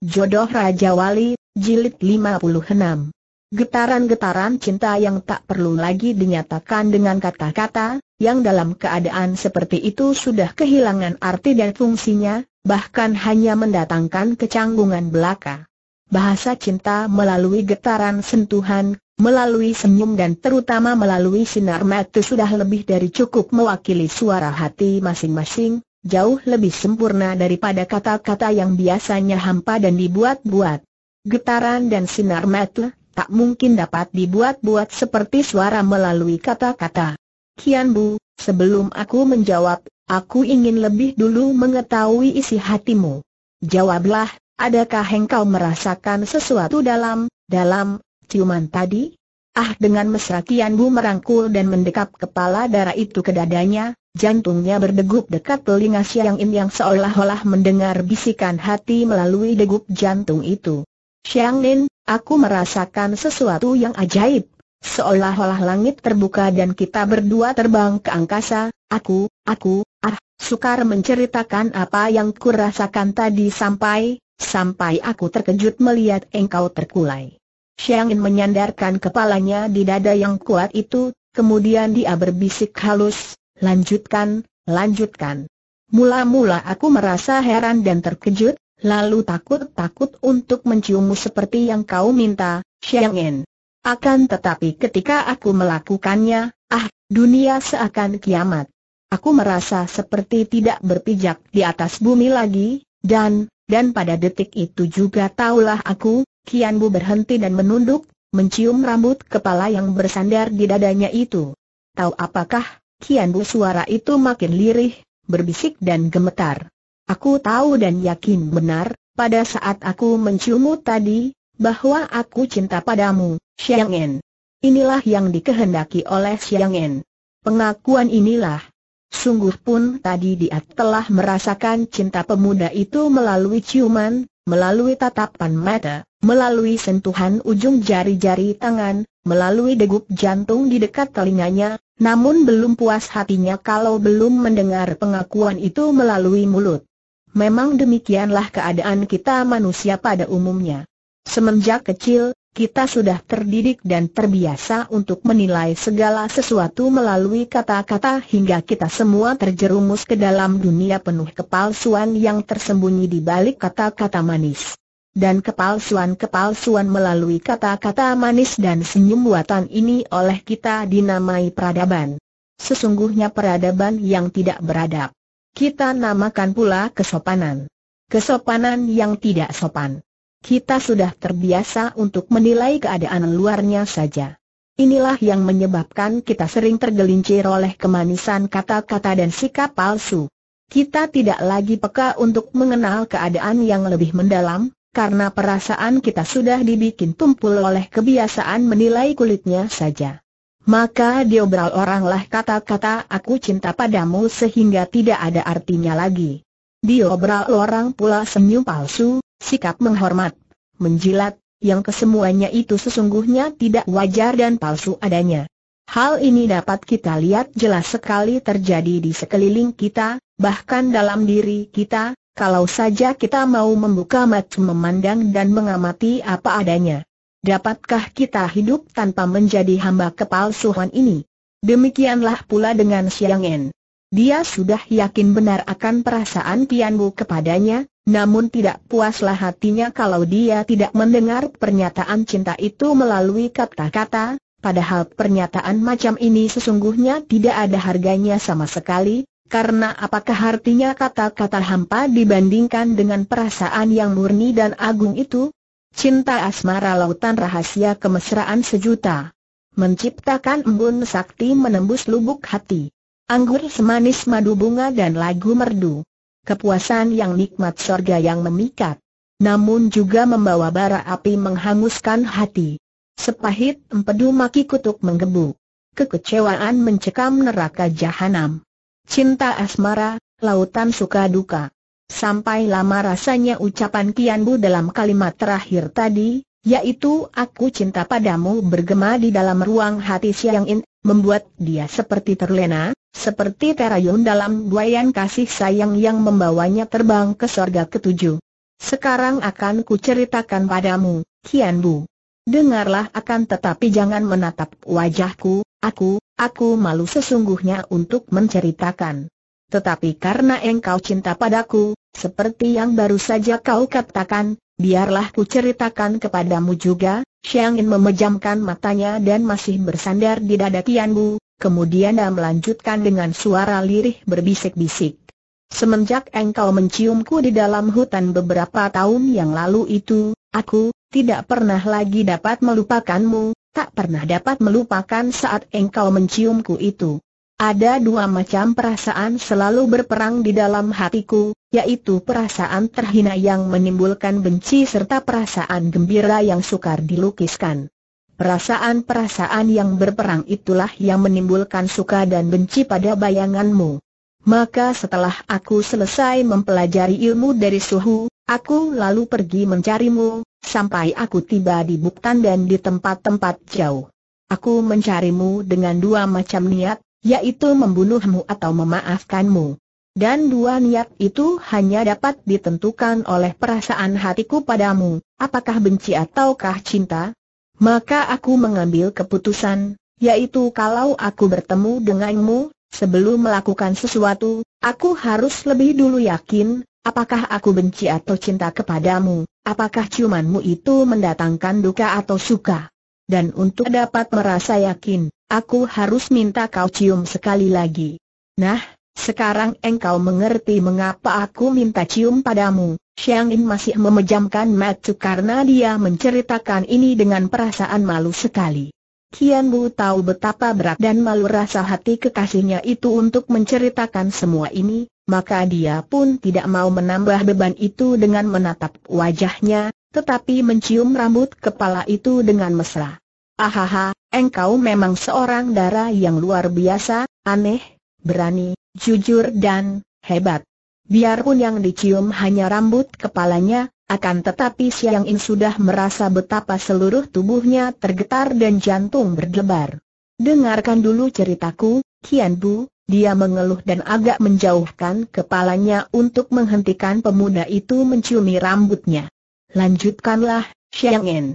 Jodoh Raja Wali, Jilid 56 Getaran-getaran cinta yang tak perlu lagi dinyatakan dengan kata-kata, yang dalam keadaan seperti itu sudah kehilangan arti dan fungsinya, bahkan hanya mendatangkan kecanggungan belaka. Bahasa cinta melalui getaran sentuhan, melalui senyum dan terutama melalui sinar mata sudah lebih dari cukup mewakili suara hati masing-masing, jauh lebih sempurna daripada kata-kata yang biasanya hampa dan dibuat-buat. Getaran dan sinar mata tak mungkin dapat dibuat-buat seperti suara melalui kata-kata. Kian Bu, sebelum aku menjawab, aku ingin lebih dulu mengetahui isi hatimu. Jawablah, adakah engkau merasakan sesuatu dalam, dalam, ciuman tadi? Ah dengan mesra Kian Bu merangkul dan mendekap kepala darah itu ke dadanya, Jantungnya berdegup dekat telinga Xiang In yang seolah-olah mendengar bisikan hati melalui degup jantung itu. Xiang Nin, aku merasakan sesuatu yang ajaib. Seolah-olah langit terbuka dan kita berdua terbang ke angkasa, aku, aku, ah, sukar menceritakan apa yang kurasakan tadi sampai, sampai aku terkejut melihat engkau terkulai. Xiang In menyandarkan kepalanya di dada yang kuat itu, kemudian dia berbisik halus, Lanjutkan, lanjutkan. Mula-mula aku merasa heran dan terkejut, lalu takut-takut untuk menciummu seperti yang kau minta, Xiang'en. Akan tetapi ketika aku melakukannya, ah, dunia seakan kiamat. Aku merasa seperti tidak berpijak di atas bumi lagi, dan, dan pada detik itu juga taulah aku, Kian Bu berhenti dan menunduk, mencium rambut kepala yang bersandar di dadanya itu. Tahu apakah, Kian Bu suara itu makin lirih, berbisik dan gemetar. Aku tahu dan yakin benar, pada saat aku menciummu tadi, bahwa aku cinta padamu, Xiang En. Inilah yang dikehendaki oleh Xiang En. Pengakuan inilah. Sungguh pun tadi dia telah merasakan cinta pemuda itu melalui ciuman, melalui tatapan mata, melalui sentuhan ujung jari-jari tangan, melalui degup jantung di dekat telinganya, namun belum puas hatinya kalau belum mendengar pengakuan itu melalui mulut. Memang demikianlah keadaan kita manusia pada umumnya. Semenjak kecil, kita sudah terdidik dan terbiasa untuk menilai segala sesuatu melalui kata-kata hingga kita semua terjerumus ke dalam dunia penuh kepalsuan yang tersembunyi di balik kata-kata manis. Dan kepalsuan-kepalsuan melalui kata-kata manis dan senyum buatan ini oleh kita dinamai peradaban. Sesungguhnya peradaban yang tidak beradab. Kita namakan pula kesopanan. Kesopanan yang tidak sopan. Kita sudah terbiasa untuk menilai keadaan luarnya saja. Inilah yang menyebabkan kita sering tergelincir oleh kemanisan kata-kata dan sikap palsu. Kita tidak lagi peka untuk mengenal keadaan yang lebih mendalam, karena perasaan kita sudah dibikin tumpul oleh kebiasaan menilai kulitnya saja. Maka diobral oranglah kata-kata aku cinta padamu sehingga tidak ada artinya lagi. Diobral orang pula senyum palsu, sikap menghormat, menjilat, yang kesemuanya itu sesungguhnya tidak wajar dan palsu adanya. Hal ini dapat kita lihat jelas sekali terjadi di sekeliling kita, bahkan dalam diri kita, kalau saja kita mau membuka mata memandang dan mengamati apa adanya. Dapatkah kita hidup tanpa menjadi hamba kepalsuan ini? Demikianlah pula dengan Siang En. Dia sudah yakin benar akan perasaan Tian Bu kepadanya, namun tidak puaslah hatinya kalau dia tidak mendengar pernyataan cinta itu melalui kata-kata, padahal pernyataan macam ini sesungguhnya tidak ada harganya sama sekali, karena apakah artinya kata-kata hampa dibandingkan dengan perasaan yang murni dan agung itu? Cinta asmara lautan rahasia kemesraan sejuta. Menciptakan embun sakti menembus lubuk hati. Anggur semanis madu bunga dan lagu merdu. Kepuasan yang nikmat sorga yang memikat. Namun juga membawa bara api menghanguskan hati. Sepahit empedu maki kutuk menggebu. Kekecewaan mencekam neraka jahanam. Cinta asmara, lautan suka duka. Sampai lama rasanya ucapan Kian Bu dalam kalimat terakhir tadi, yaitu aku cinta padamu bergema di dalam ruang hati Siang In, membuat dia seperti terlena, seperti terayun dalam buayan kasih sayang yang membawanya terbang ke sorga ketujuh. Sekarang akan kuceritakan padamu, Kian Bu. Dengarlah akan tetapi jangan menatap wajahku, Aku, aku malu sesungguhnya untuk menceritakan. Tetapi karena engkau cinta padaku, seperti yang baru saja kau katakan, biarlah ku ceritakan kepadamu juga. Xiangin memejamkan matanya dan masih bersandar di dada Tianbu, kemudian dia melanjutkan dengan suara lirih berbisik-bisik. Semenjak engkau menciumku di dalam hutan beberapa tahun yang lalu itu, aku, tidak pernah lagi dapat melupakanmu, tak pernah dapat melupakan saat engkau menciumku itu. Ada dua macam perasaan selalu berperang di dalam hatiku, yaitu perasaan terhina yang menimbulkan benci serta perasaan gembira yang sukar dilukiskan. Perasaan-perasaan yang berperang itulah yang menimbulkan suka dan benci pada bayanganmu. Maka setelah aku selesai mempelajari ilmu dari suhu, aku lalu pergi mencarimu, sampai aku tiba di Buktan dan di tempat-tempat jauh. Aku mencarimu dengan dua macam niat, yaitu membunuhmu atau memaafkanmu. Dan dua niat itu hanya dapat ditentukan oleh perasaan hatiku padamu, apakah benci ataukah cinta. Maka aku mengambil keputusan, yaitu kalau aku bertemu denganmu, sebelum melakukan sesuatu, aku harus lebih dulu yakin, Apakah aku benci atau cinta kepadamu? Apakah ciumanmu itu mendatangkan duka atau suka? Dan untuk dapat merasa yakin, aku harus minta kau cium sekali lagi. Nah, sekarang engkau mengerti mengapa aku minta cium padamu. Xiang masih memejamkan mata karena dia menceritakan ini dengan perasaan malu sekali. Kian Bu tahu betapa berat dan malu rasa hati kekasihnya itu untuk menceritakan semua ini, maka dia pun tidak mau menambah beban itu dengan menatap wajahnya, tetapi mencium rambut kepala itu dengan mesra. Ahaha, engkau memang seorang dara yang luar biasa, aneh, berani, jujur dan hebat. Biarpun yang dicium hanya rambut kepalanya, akan tetapi Siang In sudah merasa betapa seluruh tubuhnya tergetar dan jantung berdebar. Dengarkan dulu ceritaku, Kian Bu, dia mengeluh dan agak menjauhkan kepalanya untuk menghentikan pemuda itu menciumi rambutnya. Lanjutkanlah, Xiang En.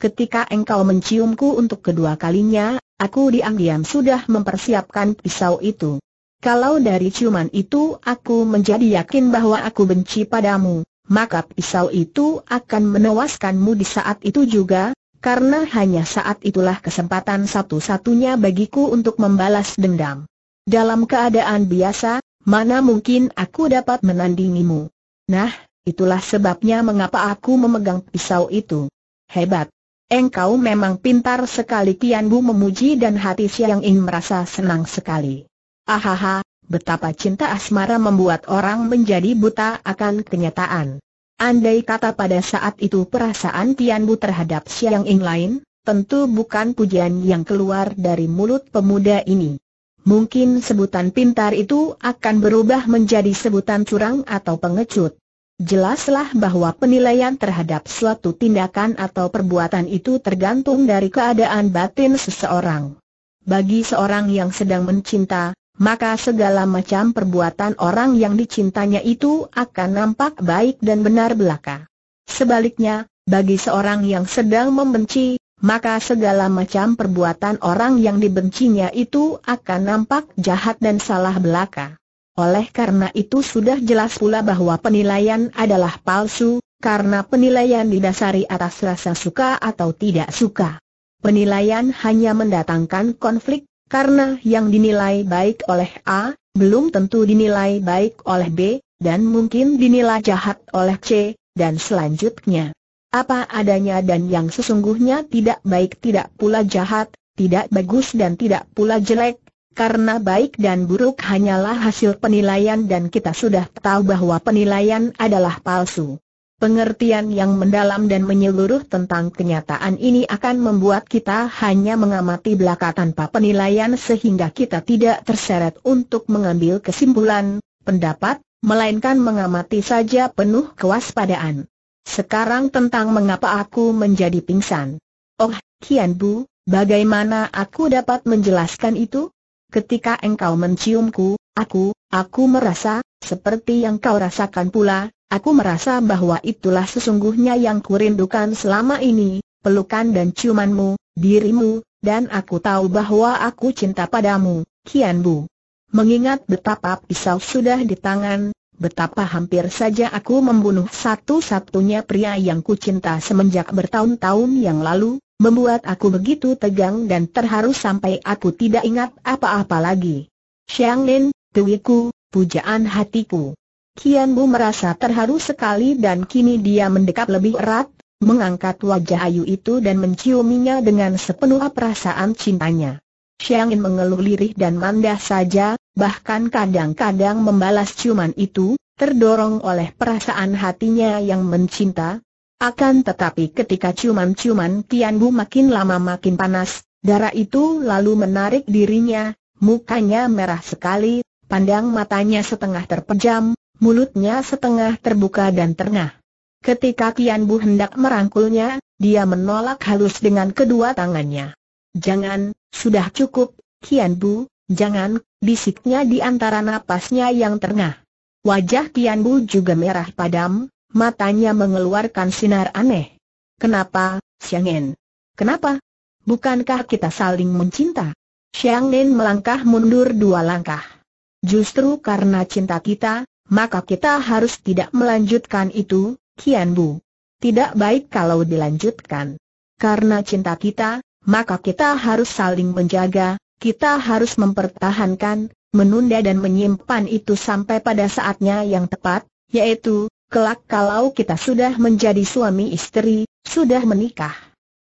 Ketika engkau menciumku untuk kedua kalinya, aku diam-diam sudah mempersiapkan pisau itu. Kalau dari ciuman itu aku menjadi yakin bahwa aku benci padamu, maka pisau itu akan menewaskanmu di saat itu juga, karena hanya saat itulah kesempatan satu-satunya bagiku untuk membalas dendam. Dalam keadaan biasa, mana mungkin aku dapat menandingimu? Nah, itulah sebabnya mengapa aku memegang pisau itu. Hebat. Engkau memang pintar sekali Tian Bu memuji dan hati Siang In merasa senang sekali. Ahaha, betapa cinta asmara membuat orang menjadi buta akan kenyataan. Andai kata pada saat itu perasaan Tian Bu terhadap Siang In lain, tentu bukan pujian yang keluar dari mulut pemuda ini mungkin sebutan pintar itu akan berubah menjadi sebutan curang atau pengecut. Jelaslah bahwa penilaian terhadap suatu tindakan atau perbuatan itu tergantung dari keadaan batin seseorang. Bagi seorang yang sedang mencinta, maka segala macam perbuatan orang yang dicintanya itu akan nampak baik dan benar belaka. Sebaliknya, bagi seorang yang sedang membenci, maka segala macam perbuatan orang yang dibencinya itu akan nampak jahat dan salah belaka. Oleh karena itu sudah jelas pula bahwa penilaian adalah palsu, karena penilaian didasari atas rasa suka atau tidak suka. Penilaian hanya mendatangkan konflik, karena yang dinilai baik oleh A, belum tentu dinilai baik oleh B, dan mungkin dinilai jahat oleh C, dan selanjutnya apa adanya dan yang sesungguhnya tidak baik tidak pula jahat, tidak bagus dan tidak pula jelek, karena baik dan buruk hanyalah hasil penilaian dan kita sudah tahu bahwa penilaian adalah palsu. Pengertian yang mendalam dan menyeluruh tentang kenyataan ini akan membuat kita hanya mengamati belaka tanpa penilaian sehingga kita tidak terseret untuk mengambil kesimpulan, pendapat, melainkan mengamati saja penuh kewaspadaan. Sekarang tentang mengapa aku menjadi pingsan. Oh, Kian Bu, bagaimana aku dapat menjelaskan itu? Ketika engkau menciumku, aku, aku merasa, seperti yang kau rasakan pula, aku merasa bahwa itulah sesungguhnya yang kurindukan selama ini, pelukan dan ciumanmu, dirimu, dan aku tahu bahwa aku cinta padamu, Kian Bu. Mengingat betapa pisau sudah di tangan, betapa hampir saja aku membunuh satu-satunya pria yang kucinta semenjak bertahun-tahun yang lalu, membuat aku begitu tegang dan terharu sampai aku tidak ingat apa-apa lagi. Xiang Lin, tuiku, pujaan hatiku. Kian Bu merasa terharu sekali dan kini dia mendekat lebih erat, mengangkat wajah Ayu itu dan menciuminya dengan sepenuh perasaan cintanya. Xiang mengeluh lirih dan mandah saja, bahkan kadang-kadang membalas ciuman itu, terdorong oleh perasaan hatinya yang mencinta. Akan tetapi ketika ciuman-ciuman Tianbu Bu makin lama makin panas, darah itu lalu menarik dirinya, mukanya merah sekali, pandang matanya setengah terpejam, mulutnya setengah terbuka dan terngah. Ketika Tianbu Bu hendak merangkulnya, dia menolak halus dengan kedua tangannya. Jangan, sudah cukup, Kian Bu, jangan, bisiknya di antara napasnya yang tengah. Wajah Kian Bu juga merah padam, matanya mengeluarkan sinar aneh. Kenapa, Xiang'en? Kenapa? Bukankah kita saling mencinta? Xiang'en melangkah mundur dua langkah. Justru karena cinta kita, maka kita harus tidak melanjutkan itu, Kian Bu. Tidak baik kalau dilanjutkan. Karena cinta kita, maka kita harus saling menjaga, kita harus mempertahankan, menunda dan menyimpan itu sampai pada saatnya yang tepat, yaitu, kelak kalau kita sudah menjadi suami istri, sudah menikah.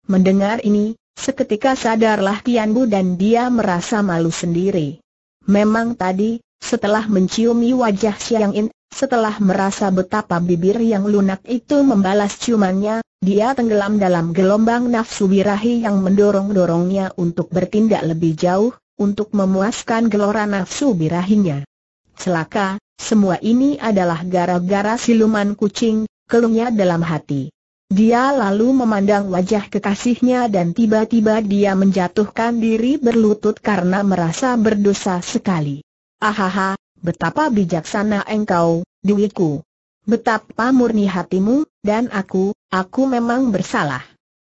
Mendengar ini, seketika sadarlah Tian Bu dan dia merasa malu sendiri. Memang tadi, setelah menciumi wajah Xiang In, setelah merasa betapa bibir yang lunak itu membalas ciumannya, dia tenggelam dalam gelombang nafsu birahi yang mendorong-dorongnya untuk bertindak lebih jauh, untuk memuaskan gelora nafsu birahinya. Celaka, semua ini adalah gara-gara siluman kucing, keluhnya dalam hati. Dia lalu memandang wajah kekasihnya dan tiba-tiba dia menjatuhkan diri berlutut karena merasa berdosa sekali. Ahaha, betapa bijaksana engkau, duiku. Betapa murni hatimu, dan aku, Aku memang bersalah.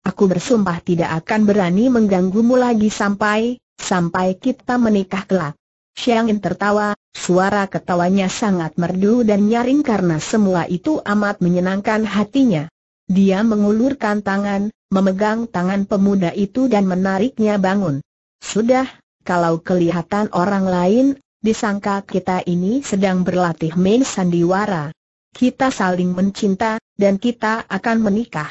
Aku bersumpah tidak akan berani mengganggumu lagi sampai, sampai kita menikah kelak. Xiangin tertawa, suara ketawanya sangat merdu dan nyaring karena semua itu amat menyenangkan hatinya. Dia mengulurkan tangan, memegang tangan pemuda itu dan menariknya bangun. Sudah, kalau kelihatan orang lain, disangka kita ini sedang berlatih main sandiwara kita saling mencinta, dan kita akan menikah.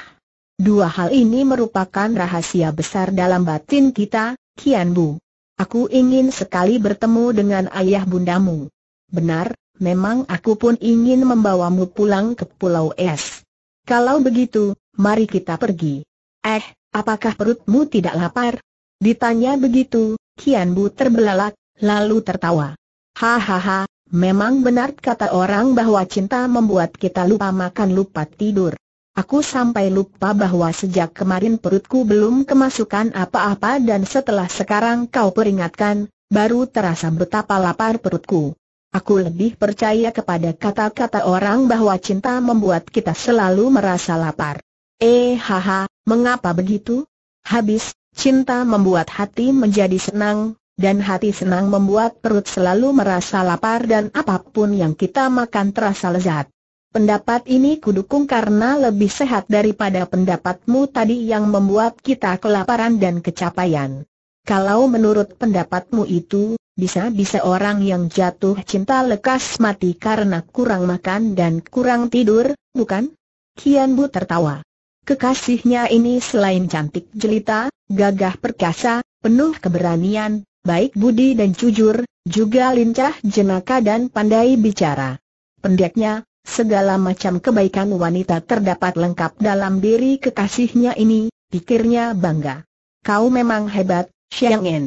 Dua hal ini merupakan rahasia besar dalam batin kita, Kian Bu. Aku ingin sekali bertemu dengan ayah bundamu. Benar, memang aku pun ingin membawamu pulang ke Pulau Es. Kalau begitu, mari kita pergi. Eh, apakah perutmu tidak lapar? Ditanya begitu, Kian Bu terbelalak, lalu tertawa. Hahaha, Memang benar kata orang bahwa cinta membuat kita lupa makan lupa tidur. Aku sampai lupa bahwa sejak kemarin perutku belum kemasukan apa-apa dan setelah sekarang kau peringatkan, baru terasa betapa lapar perutku. Aku lebih percaya kepada kata-kata orang bahwa cinta membuat kita selalu merasa lapar. Eh haha, mengapa begitu? Habis, cinta membuat hati menjadi senang, dan hati senang membuat perut selalu merasa lapar dan apapun yang kita makan terasa lezat. Pendapat ini kudukung karena lebih sehat daripada pendapatmu tadi yang membuat kita kelaparan dan kecapaian. Kalau menurut pendapatmu itu, bisa-bisa orang yang jatuh cinta lekas mati karena kurang makan dan kurang tidur, bukan? Kian Bu tertawa. Kekasihnya ini selain cantik jelita, gagah perkasa, penuh keberanian, baik budi dan jujur, juga lincah jenaka dan pandai bicara. Pendeknya, segala macam kebaikan wanita terdapat lengkap dalam diri kekasihnya ini, pikirnya bangga. Kau memang hebat, Xiang En.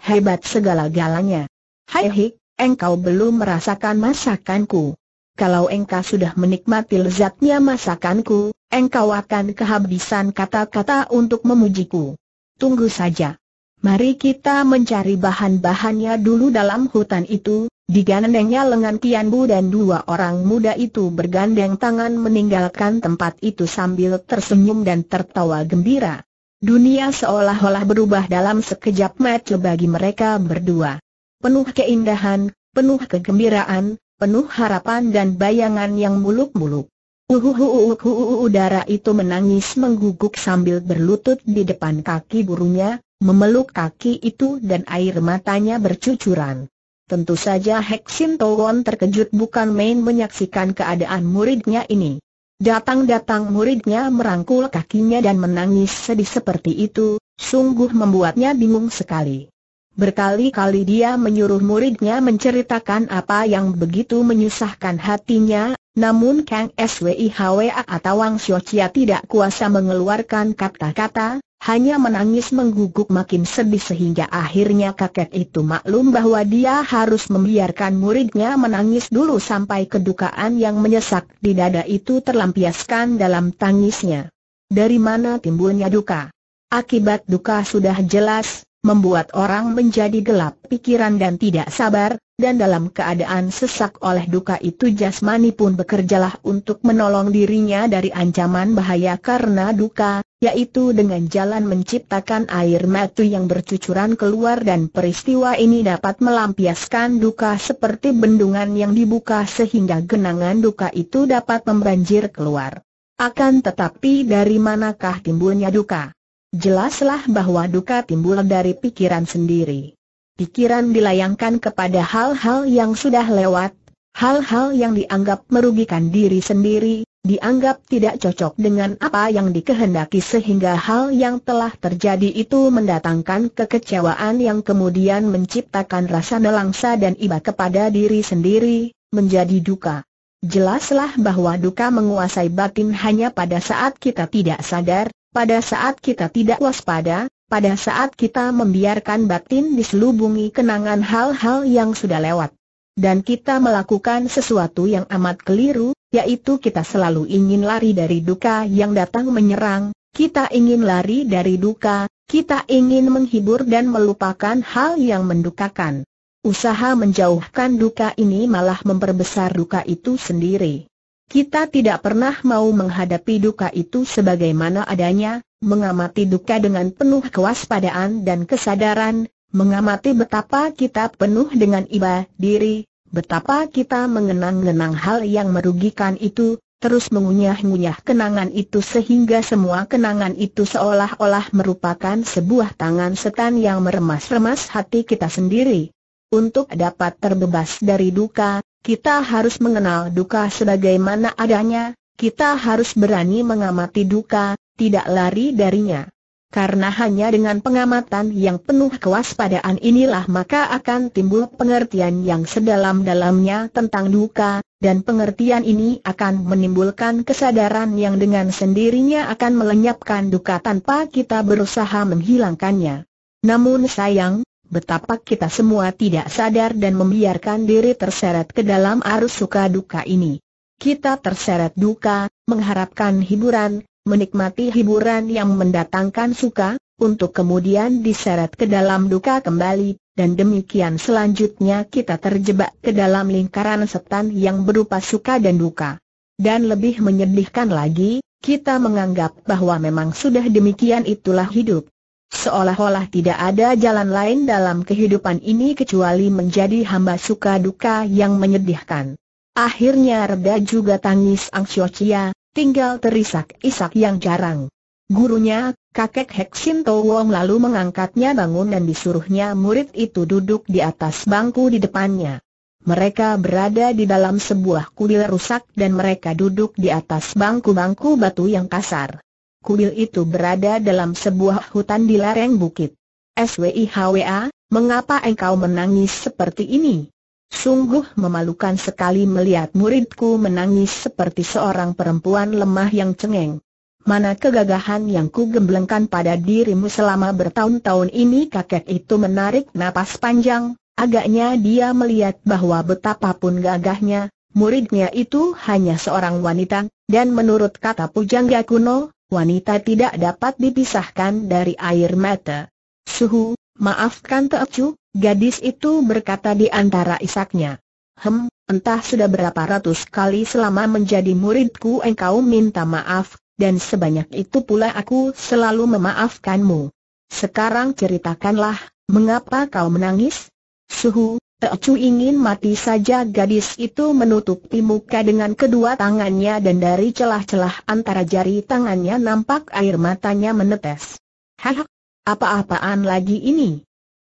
Hebat segala-galanya. Hai Hik, engkau belum merasakan masakanku. Kalau engkau sudah menikmati lezatnya masakanku, engkau akan kehabisan kata-kata untuk memujiku. Tunggu saja. Mari kita mencari bahan-bahannya dulu dalam hutan itu, digandengnya lengan Tian dan dua orang muda itu bergandeng tangan meninggalkan tempat itu sambil tersenyum dan tertawa gembira. Dunia seolah-olah berubah dalam sekejap mata bagi mereka berdua. Penuh keindahan, penuh kegembiraan, penuh harapan dan bayangan yang muluk-muluk. Uhuhuhuhuhu udara itu menangis mengguguk sambil berlutut di depan kaki burungnya, memeluk kaki itu dan air matanya bercucuran. Tentu saja Heksin Towon terkejut bukan main menyaksikan keadaan muridnya ini. Datang-datang muridnya merangkul kakinya dan menangis sedih seperti itu, sungguh membuatnya bingung sekali. Berkali-kali dia menyuruh muridnya menceritakan apa yang begitu menyusahkan hatinya, namun Kang SWIHWA atau Wang Xiochia tidak kuasa mengeluarkan kata-kata, hanya menangis mengguguk makin sedih sehingga akhirnya kakek itu maklum bahwa dia harus membiarkan muridnya menangis dulu sampai kedukaan yang menyesak di dada itu terlampiaskan dalam tangisnya. Dari mana timbulnya duka? Akibat duka sudah jelas, membuat orang menjadi gelap pikiran dan tidak sabar, dan dalam keadaan sesak oleh duka itu jasmani pun bekerjalah untuk menolong dirinya dari ancaman bahaya karena duka, yaitu dengan jalan menciptakan air mati yang bercucuran keluar dan peristiwa ini dapat melampiaskan duka seperti bendungan yang dibuka sehingga genangan duka itu dapat membanjir keluar. Akan tetapi dari manakah timbulnya duka? Jelaslah bahwa duka timbul dari pikiran sendiri. Pikiran dilayangkan kepada hal-hal yang sudah lewat, hal-hal yang dianggap merugikan diri sendiri, dianggap tidak cocok dengan apa yang dikehendaki sehingga hal yang telah terjadi itu mendatangkan kekecewaan yang kemudian menciptakan rasa nelangsa dan iba kepada diri sendiri, menjadi duka. Jelaslah bahwa duka menguasai batin hanya pada saat kita tidak sadar, pada saat kita tidak waspada, pada saat kita membiarkan batin diselubungi kenangan hal-hal yang sudah lewat. Dan kita melakukan sesuatu yang amat keliru, yaitu kita selalu ingin lari dari duka yang datang menyerang, kita ingin lari dari duka, kita ingin menghibur dan melupakan hal yang mendukakan. Usaha menjauhkan duka ini malah memperbesar duka itu sendiri. Kita tidak pernah mau menghadapi duka itu sebagaimana adanya, mengamati duka dengan penuh kewaspadaan dan kesadaran, mengamati betapa kita penuh dengan iba diri, Betapa kita mengenang kenang hal yang merugikan itu, terus mengunyah-ngunyah kenangan itu sehingga semua kenangan itu seolah-olah merupakan sebuah tangan setan yang meremas-remas hati kita sendiri. Untuk dapat terbebas dari duka, kita harus mengenal duka sebagaimana adanya, kita harus berani mengamati duka, tidak lari darinya. Karena hanya dengan pengamatan yang penuh kewaspadaan inilah maka akan timbul pengertian yang sedalam-dalamnya tentang duka, dan pengertian ini akan menimbulkan kesadaran yang dengan sendirinya akan melenyapkan duka tanpa kita berusaha menghilangkannya. Namun sayang, betapa kita semua tidak sadar dan membiarkan diri terseret ke dalam arus suka duka ini. Kita terseret duka, mengharapkan hiburan, menikmati hiburan yang mendatangkan suka, untuk kemudian diseret ke dalam duka kembali, dan demikian selanjutnya kita terjebak ke dalam lingkaran setan yang berupa suka dan duka. Dan lebih menyedihkan lagi, kita menganggap bahwa memang sudah demikian itulah hidup. Seolah-olah tidak ada jalan lain dalam kehidupan ini kecuali menjadi hamba suka duka yang menyedihkan. Akhirnya reda juga tangis Ang Xiao Chia, tinggal terisak-isak yang jarang. Gurunya, kakek Heksin Wong lalu mengangkatnya bangun dan disuruhnya murid itu duduk di atas bangku di depannya. Mereka berada di dalam sebuah kuil rusak dan mereka duduk di atas bangku-bangku batu yang kasar. Kuil itu berada dalam sebuah hutan di lereng bukit. SWIHWA, mengapa engkau menangis seperti ini? Sungguh memalukan sekali melihat muridku menangis seperti seorang perempuan lemah yang cengeng. Mana kegagahan yang ku gemblengkan pada dirimu selama bertahun-tahun ini kakek itu menarik napas panjang, agaknya dia melihat bahwa betapapun gagahnya, muridnya itu hanya seorang wanita, dan menurut kata pujangga kuno, wanita tidak dapat dipisahkan dari air mata. Suhu, maafkan Teocu, Gadis itu berkata di antara isaknya. Hem, entah sudah berapa ratus kali selama menjadi muridku engkau minta maaf, dan sebanyak itu pula aku selalu memaafkanmu. Sekarang ceritakanlah, mengapa kau menangis? Suhu, Teocu ingin mati saja gadis itu menutupi muka dengan kedua tangannya dan dari celah-celah antara jari tangannya nampak air matanya menetes. Hah, apa-apaan lagi ini?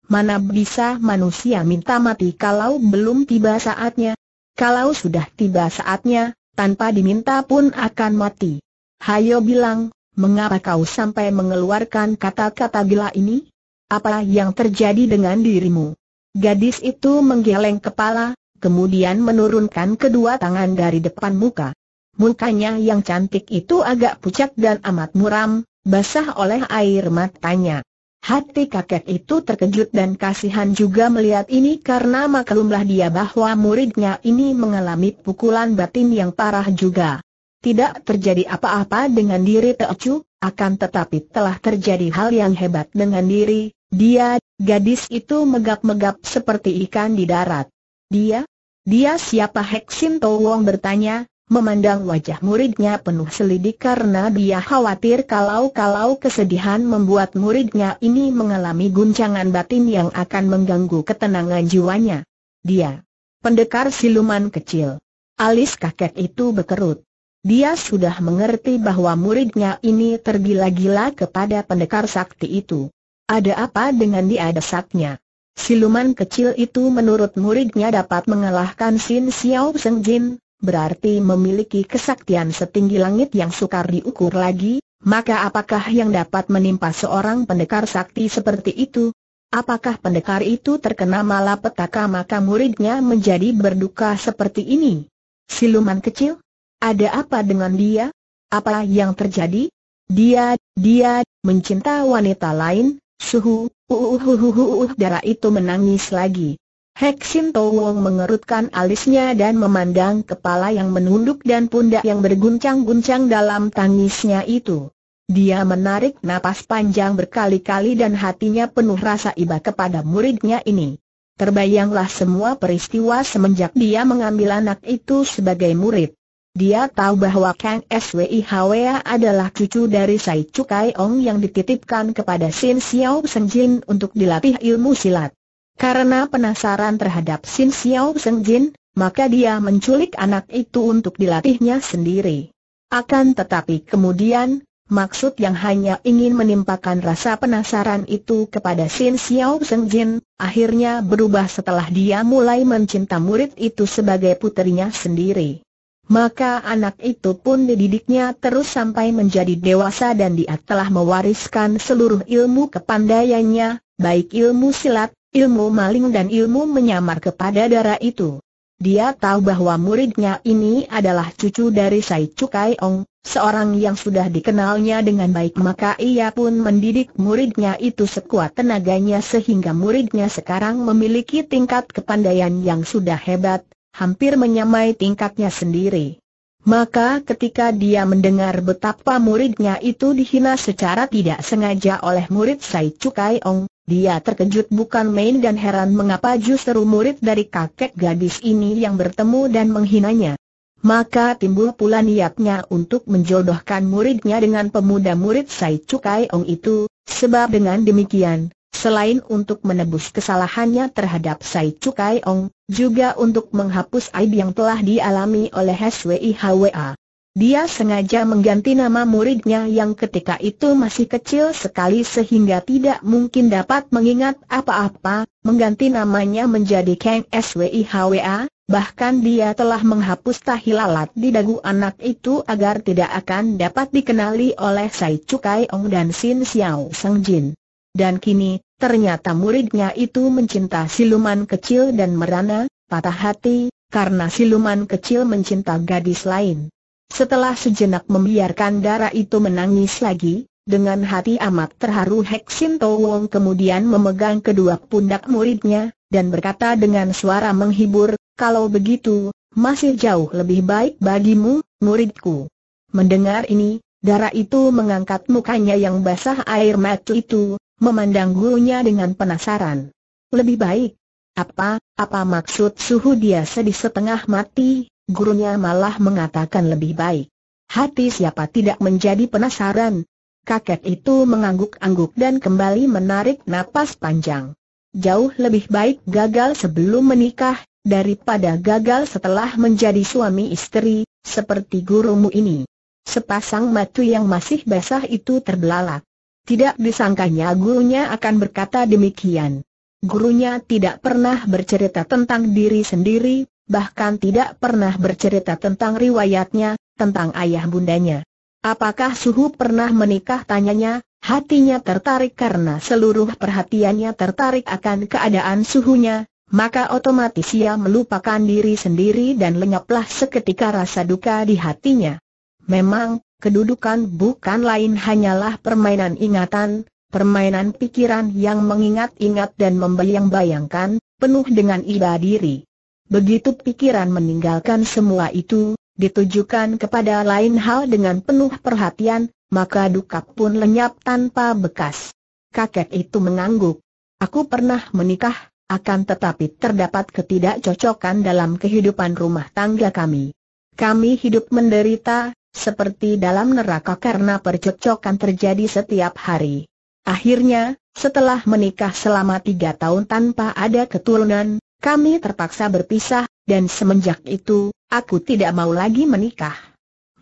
Mana bisa manusia minta mati kalau belum tiba saatnya? Kalau sudah tiba saatnya, tanpa diminta pun akan mati. Hayo bilang, mengapa kau sampai mengeluarkan kata-kata gila ini? Apa yang terjadi dengan dirimu? Gadis itu menggeleng kepala, kemudian menurunkan kedua tangan dari depan muka. Mukanya yang cantik itu agak pucat dan amat muram, basah oleh air matanya. Hati kakek itu terkejut dan kasihan juga melihat ini karena maklumlah dia bahwa muridnya ini mengalami pukulan batin yang parah juga. Tidak terjadi apa-apa dengan diri Teocu, akan tetapi telah terjadi hal yang hebat dengan diri, dia, gadis itu megap-megap seperti ikan di darat. Dia? Dia siapa Heksin Towong bertanya, Memandang wajah muridnya penuh selidik karena dia khawatir kalau-kalau kesedihan membuat muridnya ini mengalami guncangan batin yang akan mengganggu ketenangan jiwanya. Dia, pendekar siluman kecil. Alis kakek itu berkerut. Dia sudah mengerti bahwa muridnya ini tergila-gila kepada pendekar sakti itu. Ada apa dengan dia desaknya? Siluman kecil itu menurut muridnya dapat mengalahkan Sin Xiao Zheng Jin, berarti memiliki kesaktian setinggi langit yang sukar diukur lagi, maka apakah yang dapat menimpa seorang pendekar sakti seperti itu? Apakah pendekar itu terkena malapetaka maka muridnya menjadi berduka seperti ini? Siluman kecil? Ada apa dengan dia? Apa yang terjadi? Dia, dia, mencinta wanita lain, suhu, uhuhuhuhuh uh, uh, uh, darah itu menangis lagi. Heksin Towong mengerutkan alisnya dan memandang kepala yang menunduk dan pundak yang berguncang-guncang dalam tangisnya itu. Dia menarik napas panjang berkali-kali dan hatinya penuh rasa iba kepada muridnya ini. Terbayanglah semua peristiwa semenjak dia mengambil anak itu sebagai murid. Dia tahu bahwa Kang Swi Hwa adalah cucu dari Sai Cukai Ong yang dititipkan kepada Sin Xiao Senjin untuk dilatih ilmu silat. Karena penasaran terhadap Sin Xiao Seng Jin, maka dia menculik anak itu untuk dilatihnya sendiri. Akan tetapi kemudian, maksud yang hanya ingin menimpakan rasa penasaran itu kepada Sin Xiao Seng Jin, akhirnya berubah setelah dia mulai mencinta murid itu sebagai putrinya sendiri. Maka anak itu pun dididiknya terus sampai menjadi dewasa dan dia telah mewariskan seluruh ilmu kepandaiannya, baik ilmu silat, ilmu maling dan ilmu menyamar kepada darah itu. Dia tahu bahwa muridnya ini adalah cucu dari Sai Cukai Ong, seorang yang sudah dikenalnya dengan baik maka ia pun mendidik muridnya itu sekuat tenaganya sehingga muridnya sekarang memiliki tingkat kepandaian yang sudah hebat, hampir menyamai tingkatnya sendiri. Maka ketika dia mendengar betapa muridnya itu dihina secara tidak sengaja oleh murid Sai Cukai Ong, dia terkejut bukan main dan heran mengapa justru murid dari kakek gadis ini yang bertemu dan menghinanya. Maka timbul pula niatnya untuk menjodohkan muridnya dengan pemuda murid Sai Cukai Ong itu, sebab dengan demikian, Selain untuk menebus kesalahannya terhadap Sai Cukai Ong, juga untuk menghapus aib yang telah dialami oleh swi SWIHWA. Dia sengaja mengganti nama muridnya yang ketika itu masih kecil sekali sehingga tidak mungkin dapat mengingat apa-apa, mengganti namanya menjadi Kang SWIHWA, bahkan dia telah menghapus tahilalat di dagu anak itu agar tidak akan dapat dikenali oleh Sai Cukai Ong dan Sin Xiao Sang Jin. Dan kini, Ternyata muridnya itu mencinta siluman kecil dan merana, patah hati, karena siluman kecil mencinta gadis lain. Setelah sejenak membiarkan darah itu menangis lagi, dengan hati amat terharu Heksin Wong kemudian memegang kedua pundak muridnya, dan berkata dengan suara menghibur, kalau begitu, masih jauh lebih baik bagimu, muridku. Mendengar ini, darah itu mengangkat mukanya yang basah air mata itu, memandang gurunya dengan penasaran. Lebih baik. Apa, apa maksud suhu dia sedih setengah mati, gurunya malah mengatakan lebih baik. Hati siapa tidak menjadi penasaran. Kakek itu mengangguk-angguk dan kembali menarik napas panjang. Jauh lebih baik gagal sebelum menikah, daripada gagal setelah menjadi suami istri, seperti gurumu ini. Sepasang matu yang masih basah itu terbelalak. Tidak disangkanya gurunya akan berkata demikian. Gurunya tidak pernah bercerita tentang diri sendiri, bahkan tidak pernah bercerita tentang riwayatnya, tentang ayah bundanya. Apakah Suhu pernah menikah tanyanya, hatinya tertarik karena seluruh perhatiannya tertarik akan keadaan suhunya, maka otomatis ia melupakan diri sendiri dan lenyaplah seketika rasa duka di hatinya. Memang, Kedudukan bukan lain hanyalah permainan ingatan, permainan pikiran yang mengingat-ingat dan membayang-bayangkan, penuh dengan iba diri. Begitu pikiran meninggalkan semua itu, ditujukan kepada lain hal dengan penuh perhatian, maka duka pun lenyap tanpa bekas. Kakek itu mengangguk. Aku pernah menikah, akan tetapi terdapat ketidakcocokan dalam kehidupan rumah tangga kami. Kami hidup menderita, seperti dalam neraka karena percocokan terjadi setiap hari. Akhirnya, setelah menikah selama tiga tahun tanpa ada keturunan, kami terpaksa berpisah, dan semenjak itu, aku tidak mau lagi menikah.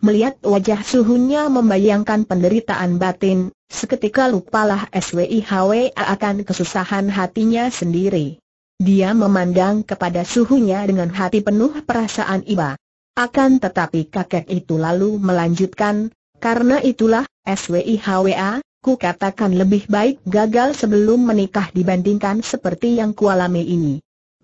Melihat wajah suhunya membayangkan penderitaan batin, seketika lupalah SWIHW akan kesusahan hatinya sendiri. Dia memandang kepada suhunya dengan hati penuh perasaan iba. Akan tetapi kakek itu lalu melanjutkan, karena itulah, SWIHWA, ku katakan lebih baik gagal sebelum menikah dibandingkan seperti yang kualami ini.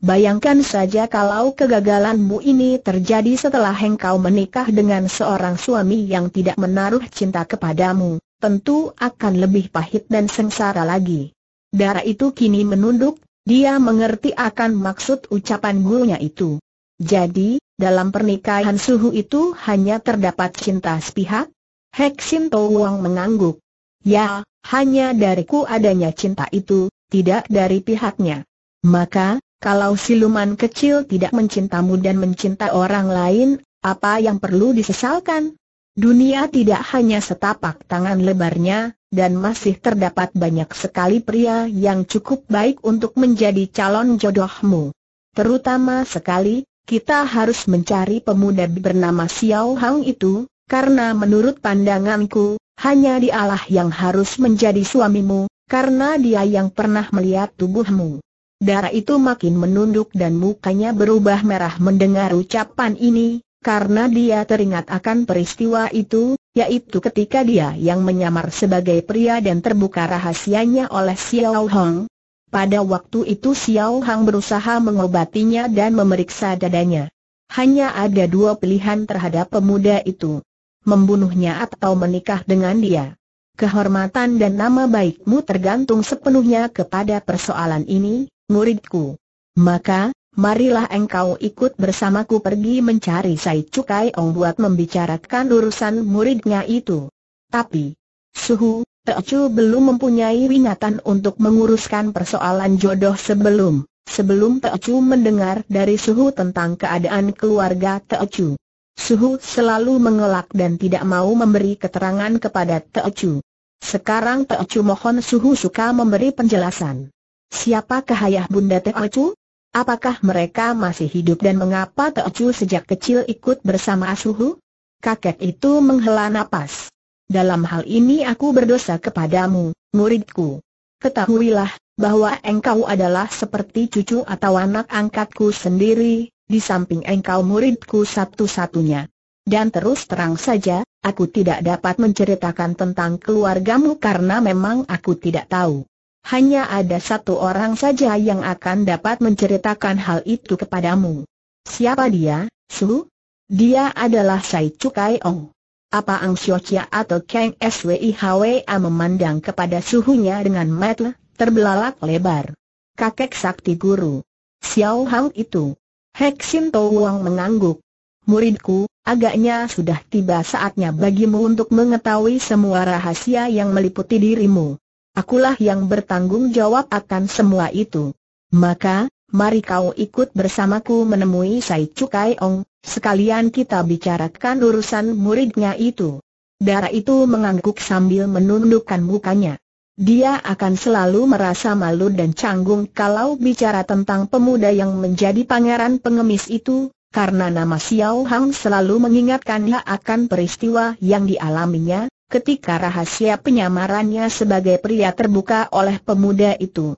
Bayangkan saja kalau kegagalanmu ini terjadi setelah engkau menikah dengan seorang suami yang tidak menaruh cinta kepadamu, tentu akan lebih pahit dan sengsara lagi. Darah itu kini menunduk, dia mengerti akan maksud ucapan gurunya itu. Jadi, dalam pernikahan suhu itu hanya terdapat cinta sepihak? Hek Sinto mengangguk. Ya, hanya dariku adanya cinta itu, tidak dari pihaknya. Maka, kalau siluman kecil tidak mencintamu dan mencinta orang lain, apa yang perlu disesalkan? Dunia tidak hanya setapak tangan lebarnya, dan masih terdapat banyak sekali pria yang cukup baik untuk menjadi calon jodohmu. Terutama sekali, kita harus mencari pemuda bernama Xiao Hang itu, karena menurut pandanganku, hanya dialah yang harus menjadi suamimu, karena dia yang pernah melihat tubuhmu. Darah itu makin menunduk dan mukanya berubah merah mendengar ucapan ini, karena dia teringat akan peristiwa itu, yaitu ketika dia yang menyamar sebagai pria dan terbuka rahasianya oleh Xiao Hong, pada waktu itu Xiao Hang berusaha mengobatinya dan memeriksa dadanya. Hanya ada dua pilihan terhadap pemuda itu. Membunuhnya atau menikah dengan dia. Kehormatan dan nama baikmu tergantung sepenuhnya kepada persoalan ini, muridku. Maka, marilah engkau ikut bersamaku pergi mencari Sai Cukai Ong buat membicarakan urusan muridnya itu. Tapi, Suhu, Teocu belum mempunyai ingatan untuk menguruskan persoalan jodoh sebelum Sebelum Teocu mendengar dari Suhu tentang keadaan keluarga Teocu Suhu selalu mengelak dan tidak mau memberi keterangan kepada Teocu Sekarang Teocu mohon Suhu suka memberi penjelasan Siapakah ayah bunda Teocu? Apakah mereka masih hidup dan mengapa Teocu sejak kecil ikut bersama Suhu? Kakek itu menghela napas dalam hal ini aku berdosa kepadamu, muridku. Ketahuilah, bahwa engkau adalah seperti cucu atau anak angkatku sendiri, di samping engkau muridku satu-satunya. Dan terus terang saja, aku tidak dapat menceritakan tentang keluargamu karena memang aku tidak tahu. Hanya ada satu orang saja yang akan dapat menceritakan hal itu kepadamu. Siapa dia, Su? Dia adalah Sai Cukai Ong. Apa Ang Xiu Chia atau Kang SWIHWA memandang kepada suhunya dengan mata terbelalak lebar. Kakek sakti guru. Xiao Hang itu. Hek Sin mengangguk. Muridku, agaknya sudah tiba saatnya bagimu untuk mengetahui semua rahasia yang meliputi dirimu. Akulah yang bertanggung jawab akan semua itu. Maka, mari kau ikut bersamaku menemui Sai Cukai Ong, sekalian kita bicarakan urusan muridnya itu. Dara itu mengangguk sambil menundukkan mukanya. Dia akan selalu merasa malu dan canggung kalau bicara tentang pemuda yang menjadi pangeran pengemis itu, karena nama Xiao Hang selalu mengingatkannya akan peristiwa yang dialaminya, ketika rahasia penyamarannya sebagai pria terbuka oleh pemuda itu.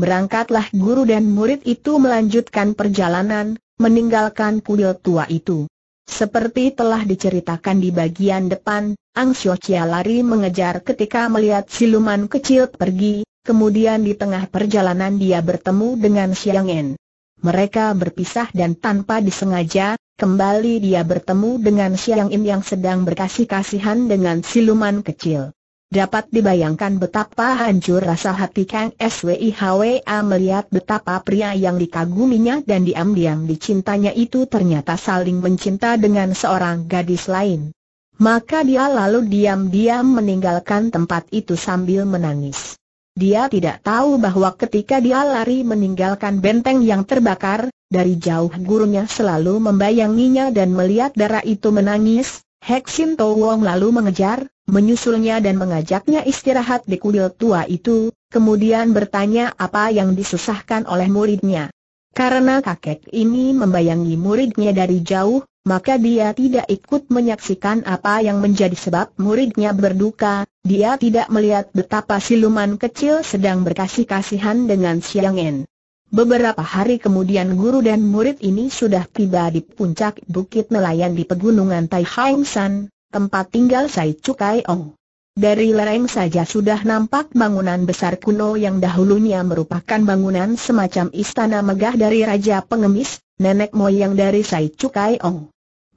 Berangkatlah guru dan murid itu melanjutkan perjalanan, meninggalkan kuil tua itu. Seperti telah diceritakan di bagian depan, Ang Xio lari mengejar ketika melihat siluman kecil pergi, kemudian di tengah perjalanan dia bertemu dengan Siang En. Mereka berpisah dan tanpa disengaja, kembali dia bertemu dengan Siang En yang sedang berkasih-kasihan dengan siluman kecil. Dapat dibayangkan betapa hancur rasa hati Kang SWIHWA melihat betapa pria yang dikaguminya dan diam-diam dicintanya itu ternyata saling mencinta dengan seorang gadis lain. Maka dia lalu diam-diam meninggalkan tempat itu sambil menangis. Dia tidak tahu bahwa ketika dia lari meninggalkan benteng yang terbakar, dari jauh gurunya selalu membayanginya dan melihat darah itu menangis, Heksin To Wong lalu mengejar, menyusulnya dan mengajaknya istirahat di kuil tua itu, kemudian bertanya apa yang disusahkan oleh muridnya. Karena kakek ini membayangi muridnya dari jauh, maka dia tidak ikut menyaksikan apa yang menjadi sebab muridnya berduka, dia tidak melihat betapa siluman kecil sedang berkasih-kasihan dengan Siang En. Beberapa hari kemudian guru dan murid ini sudah tiba di puncak Bukit Nelayan di Pegunungan Tai Hang San, tempat tinggal Sai Cukai Ong. Dari lereng saja sudah nampak bangunan besar kuno yang dahulunya merupakan bangunan semacam istana megah dari Raja Pengemis, nenek moyang dari Sai Cukai Ong.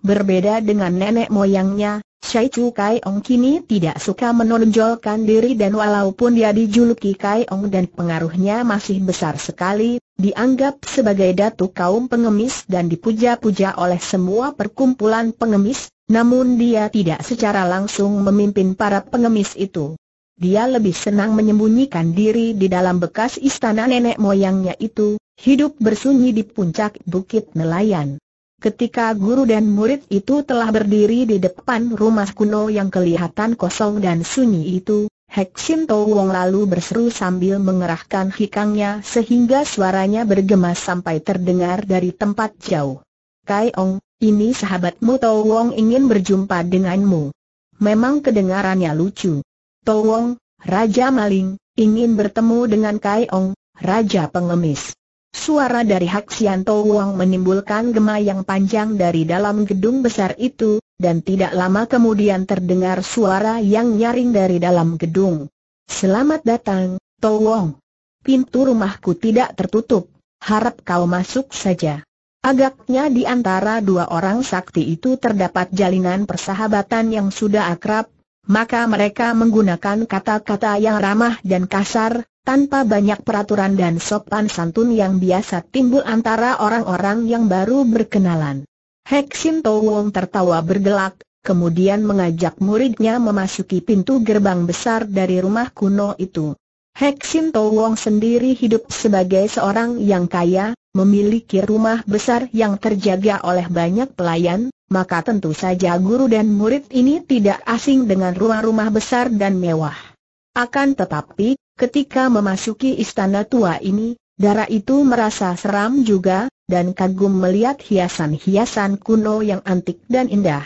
Berbeda dengan nenek moyangnya, Sai Cukai Ong kini tidak suka menonjolkan diri dan walaupun dia dijuluki Kai Ong dan pengaruhnya masih besar sekali, dianggap sebagai datu kaum pengemis dan dipuja-puja oleh semua perkumpulan pengemis, namun dia tidak secara langsung memimpin para pengemis itu. Dia lebih senang menyembunyikan diri di dalam bekas istana nenek moyangnya itu, hidup bersunyi di puncak bukit nelayan. Ketika guru dan murid itu telah berdiri di depan rumah kuno yang kelihatan kosong dan sunyi itu, Hek Sin Wong lalu berseru sambil mengerahkan hikangnya sehingga suaranya bergema sampai terdengar dari tempat jauh. Kai Ong, ini sahabatmu Tou Wong ingin berjumpa denganmu. Memang kedengarannya lucu. Tou Wong, Raja Maling, ingin bertemu dengan Kai Ong, Raja Pengemis. Suara dari Hak Sian Wong menimbulkan gema yang panjang dari dalam gedung besar itu, dan tidak lama kemudian terdengar suara yang nyaring dari dalam gedung. Selamat datang, Tou Pintu rumahku tidak tertutup, harap kau masuk saja. Agaknya di antara dua orang sakti itu terdapat jalinan persahabatan yang sudah akrab, maka mereka menggunakan kata-kata yang ramah dan kasar, tanpa banyak peraturan dan sopan santun yang biasa timbul antara orang-orang yang baru berkenalan. Heksin Towong tertawa bergelak, kemudian mengajak muridnya memasuki pintu gerbang besar dari rumah kuno itu. Heksin Towong sendiri hidup sebagai seorang yang kaya, memiliki rumah besar yang terjaga oleh banyak pelayan, maka tentu saja guru dan murid ini tidak asing dengan rumah-rumah besar dan mewah. Akan tetapi, ketika memasuki istana tua ini, darah itu merasa seram juga, dan kagum melihat hiasan-hiasan kuno yang antik dan indah.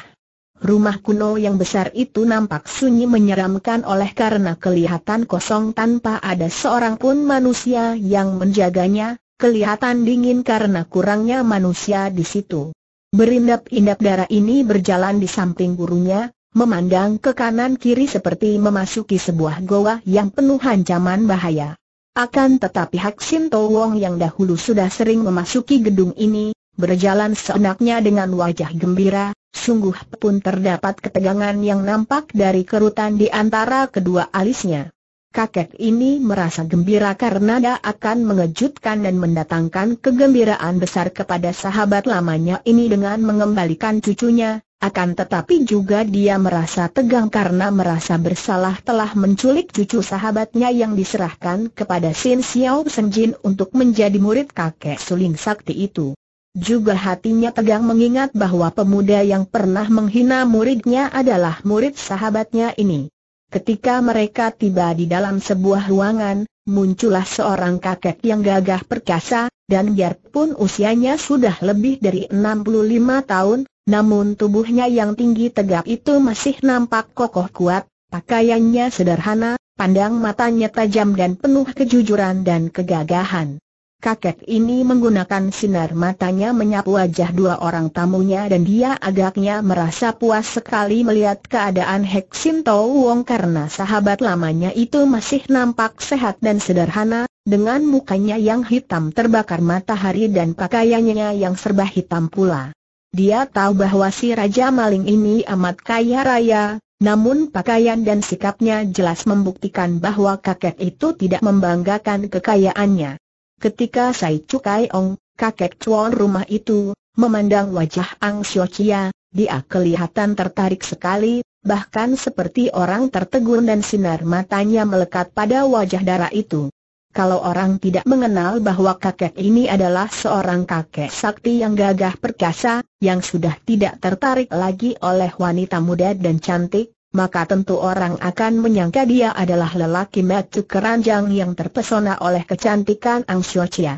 Rumah kuno yang besar itu nampak sunyi menyeramkan oleh karena kelihatan kosong tanpa ada seorang pun manusia yang menjaganya, kelihatan dingin karena kurangnya manusia di situ. Berindap-indap darah ini berjalan di samping gurunya, memandang ke kanan kiri seperti memasuki sebuah goa yang penuh ancaman bahaya. Akan tetapi Hak Sin Wong yang dahulu sudah sering memasuki gedung ini, berjalan seenaknya dengan wajah gembira, sungguh pun terdapat ketegangan yang nampak dari kerutan di antara kedua alisnya. Kakek ini merasa gembira karena dia akan mengejutkan dan mendatangkan kegembiraan besar kepada sahabat lamanya ini dengan mengembalikan cucunya, akan tetapi juga dia merasa tegang karena merasa bersalah telah menculik cucu sahabatnya yang diserahkan kepada Sin Xiao Senjin untuk menjadi murid kakek suling sakti itu. Juga hatinya tegang mengingat bahwa pemuda yang pernah menghina muridnya adalah murid sahabatnya ini. Ketika mereka tiba di dalam sebuah ruangan, muncullah seorang kakek yang gagah perkasa, dan biarpun usianya sudah lebih dari 65 tahun, namun tubuhnya yang tinggi tegap itu masih nampak kokoh kuat, pakaiannya sederhana, pandang matanya tajam dan penuh kejujuran dan kegagahan. Kakek ini menggunakan sinar matanya menyapu wajah dua orang tamunya dan dia agaknya merasa puas sekali melihat keadaan Hek Tau Wong karena sahabat lamanya itu masih nampak sehat dan sederhana, dengan mukanya yang hitam terbakar matahari dan pakaiannya yang serba hitam pula. Dia tahu bahwa si Raja Maling ini amat kaya raya, namun pakaian dan sikapnya jelas membuktikan bahwa kakek itu tidak membanggakan kekayaannya. Ketika Sai Cukai Ong, kakek tuan rumah itu, memandang wajah Ang Sio Chia, dia kelihatan tertarik sekali, bahkan seperti orang tertegun dan sinar matanya melekat pada wajah darah itu kalau orang tidak mengenal bahwa kakek ini adalah seorang kakek sakti yang gagah perkasa, yang sudah tidak tertarik lagi oleh wanita muda dan cantik, maka tentu orang akan menyangka dia adalah lelaki metu keranjang yang terpesona oleh kecantikan Ang Xiuqia.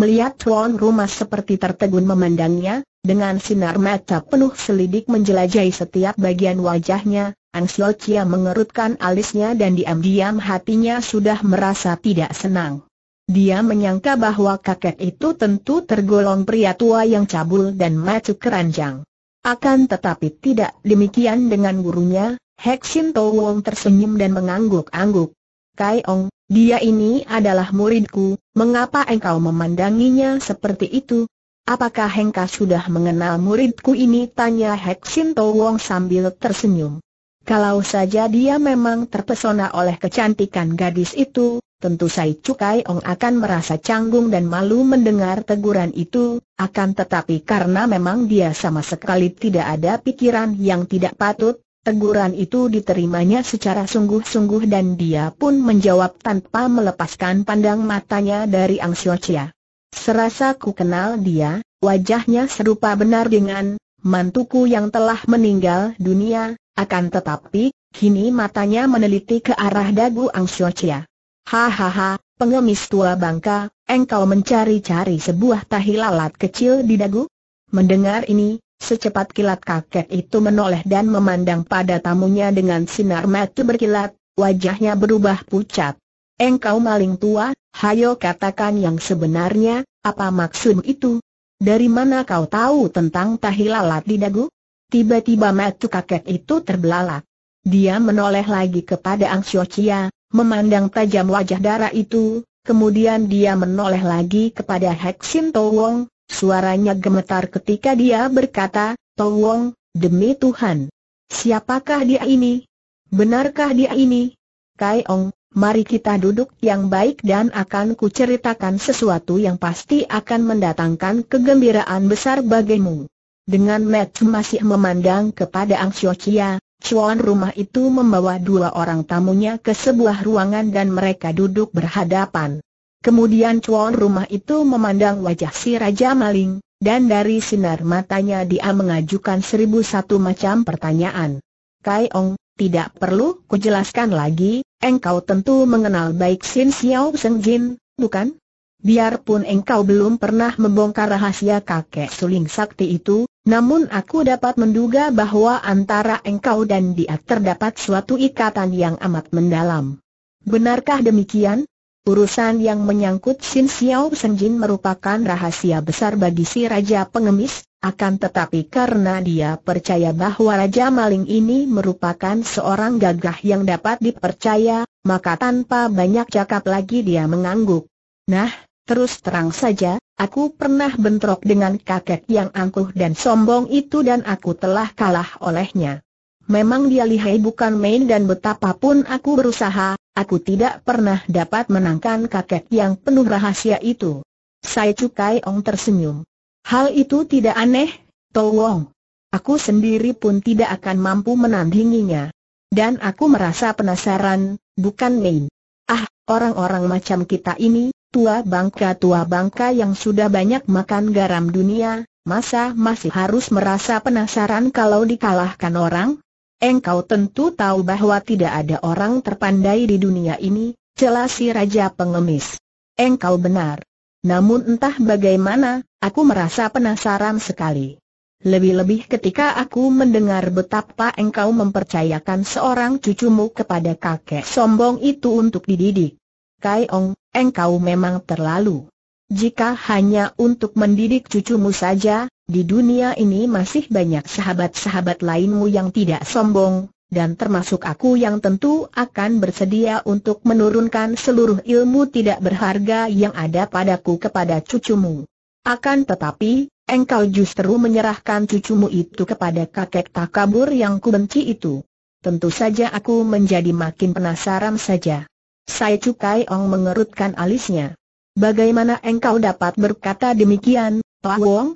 Melihat tuan rumah seperti tertegun memandangnya, dengan sinar mata penuh selidik menjelajahi setiap bagian wajahnya, Chia mengerutkan alisnya dan diam-diam hatinya sudah merasa tidak senang. Dia menyangka bahwa kakek itu tentu tergolong pria tua yang cabul dan macu keranjang. Akan tetapi tidak demikian dengan gurunya, Heksin Wong tersenyum dan mengangguk-angguk. Kai Ong, dia ini adalah muridku, mengapa engkau memandanginya seperti itu? Apakah Hengka sudah mengenal muridku ini? Tanya Heksin Wong sambil tersenyum. Kalau saja dia memang terpesona oleh kecantikan gadis itu, tentu Sai Cukai Ong akan merasa canggung dan malu mendengar teguran itu, akan tetapi karena memang dia sama sekali tidak ada pikiran yang tidak patut, Teguran itu diterimanya secara sungguh-sungguh dan dia pun menjawab tanpa melepaskan pandang matanya dari Ang Xiao Chia. Serasa ku kenal dia, wajahnya serupa benar dengan mantuku yang telah meninggal dunia, akan tetapi, kini matanya meneliti ke arah dagu Ang Xiaochia. Hahaha, pengemis tua bangka, engkau mencari-cari sebuah tahi lalat kecil di dagu? Mendengar ini, secepat kilat kakek itu menoleh dan memandang pada tamunya dengan sinar mata berkilat, wajahnya berubah pucat. Engkau maling tua, hayo katakan yang sebenarnya, apa maksud itu? Dari mana kau tahu tentang tahi lalat di dagu? Tiba-tiba mata kakek itu terbelalak. Dia menoleh lagi kepada Ang Xiaochia, memandang tajam wajah darah itu, kemudian dia menoleh lagi kepada Heksin Towong, suaranya gemetar ketika dia berkata, Towong, demi Tuhan. Siapakah dia ini? Benarkah dia ini? Kai Ong, mari kita duduk yang baik dan akan kuceritakan sesuatu yang pasti akan mendatangkan kegembiraan besar bagimu. Dengan Mac masih memandang kepada Ang Xiu Chia, Chuan rumah itu membawa dua orang tamunya ke sebuah ruangan dan mereka duduk berhadapan. Kemudian Chuan rumah itu memandang wajah si Raja Maling, dan dari sinar matanya dia mengajukan seribu satu macam pertanyaan. Kai Ong, tidak perlu kujelaskan lagi, engkau tentu mengenal baik Sin Xiao Seng Jin, bukan? Biarpun engkau belum pernah membongkar rahasia kakek suling sakti itu, namun aku dapat menduga bahwa antara engkau dan dia terdapat suatu ikatan yang amat mendalam. Benarkah demikian? Urusan yang menyangkut Sin Xiao Jin merupakan rahasia besar bagi si Raja Pengemis, akan tetapi karena dia percaya bahwa Raja Maling ini merupakan seorang gagah yang dapat dipercaya, maka tanpa banyak cakap lagi dia mengangguk. Nah, terus terang saja, aku pernah bentrok dengan kakek yang angkuh dan sombong itu dan aku telah kalah olehnya. Memang dia lihai bukan main dan betapapun aku berusaha, aku tidak pernah dapat menangkan kakek yang penuh rahasia itu. Sai Cukai Ong tersenyum. Hal itu tidak aneh, Towong. Aku sendiri pun tidak akan mampu menandinginya. Dan aku merasa penasaran, bukan main. Ah, orang-orang macam kita ini, tua bangka-tua bangka yang sudah banyak makan garam dunia, masa masih harus merasa penasaran kalau dikalahkan orang? Engkau tentu tahu bahwa tidak ada orang terpandai di dunia ini, jelas si Raja Pengemis. Engkau benar. Namun entah bagaimana, aku merasa penasaran sekali. Lebih-lebih ketika aku mendengar betapa engkau mempercayakan seorang cucumu kepada kakek sombong itu untuk dididik. Kai Ong, engkau memang terlalu. Jika hanya untuk mendidik cucumu saja, di dunia ini masih banyak sahabat-sahabat lainmu yang tidak sombong, dan termasuk aku yang tentu akan bersedia untuk menurunkan seluruh ilmu tidak berharga yang ada padaku kepada cucumu. Akan tetapi, engkau justru menyerahkan cucumu itu kepada kakek takabur yang kubenci itu. Tentu saja aku menjadi makin penasaran saja. Saya Cukai Ong mengerutkan alisnya. Bagaimana engkau dapat berkata demikian, Pak Wong?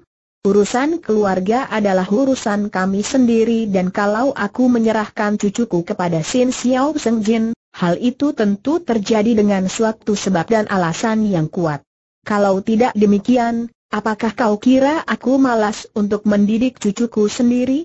Urusan keluarga adalah urusan kami sendiri dan kalau aku menyerahkan cucuku kepada Sin Xiao Seng Jin, hal itu tentu terjadi dengan suatu sebab dan alasan yang kuat. Kalau tidak demikian, apakah kau kira aku malas untuk mendidik cucuku sendiri?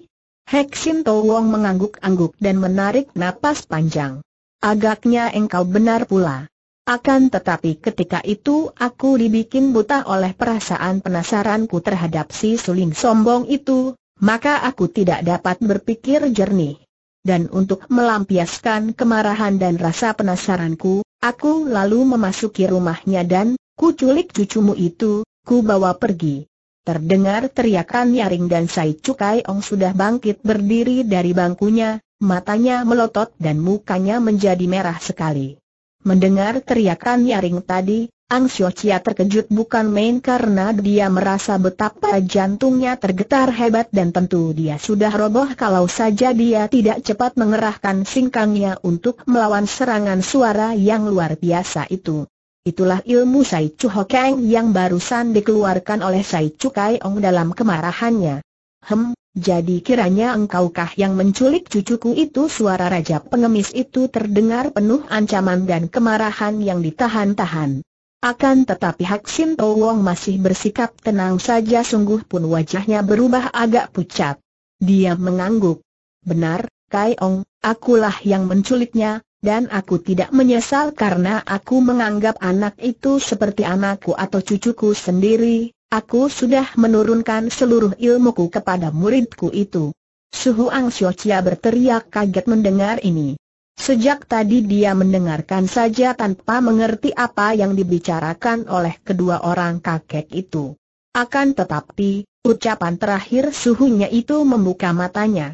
Heksin To Wong mengangguk-angguk dan menarik napas panjang. Agaknya engkau benar pula. Akan tetapi ketika itu aku dibikin buta oleh perasaan penasaranku terhadap si suling sombong itu, maka aku tidak dapat berpikir jernih. Dan untuk melampiaskan kemarahan dan rasa penasaranku, aku lalu memasuki rumahnya dan, kuculik cucumu itu, ku bawa pergi. Terdengar teriakan Yaring dan Sai Cukai Ong sudah bangkit berdiri dari bangkunya, matanya melotot dan mukanya menjadi merah sekali. Mendengar teriakan nyaring tadi, Ang Xiu terkejut bukan main karena dia merasa betapa jantungnya tergetar hebat dan tentu dia sudah roboh kalau saja dia tidak cepat mengerahkan singkangnya untuk melawan serangan suara yang luar biasa itu. Itulah ilmu Sai Chu Hokeng yang barusan dikeluarkan oleh Sai Chu Kai Ong dalam kemarahannya. Hem, jadi kiranya engkaukah yang menculik cucuku itu suara raja pengemis itu terdengar penuh ancaman dan kemarahan yang ditahan-tahan. Akan tetapi Hak Sin To Wong masih bersikap tenang saja sungguh pun wajahnya berubah agak pucat. Dia mengangguk. Benar, Kai Ong, akulah yang menculiknya, dan aku tidak menyesal karena aku menganggap anak itu seperti anakku atau cucuku sendiri, Aku sudah menurunkan seluruh ilmuku kepada muridku itu. Suhu Ang Chia berteriak kaget mendengar ini. Sejak tadi dia mendengarkan saja tanpa mengerti apa yang dibicarakan oleh kedua orang kakek itu. Akan tetapi, ucapan terakhir suhunya itu membuka matanya.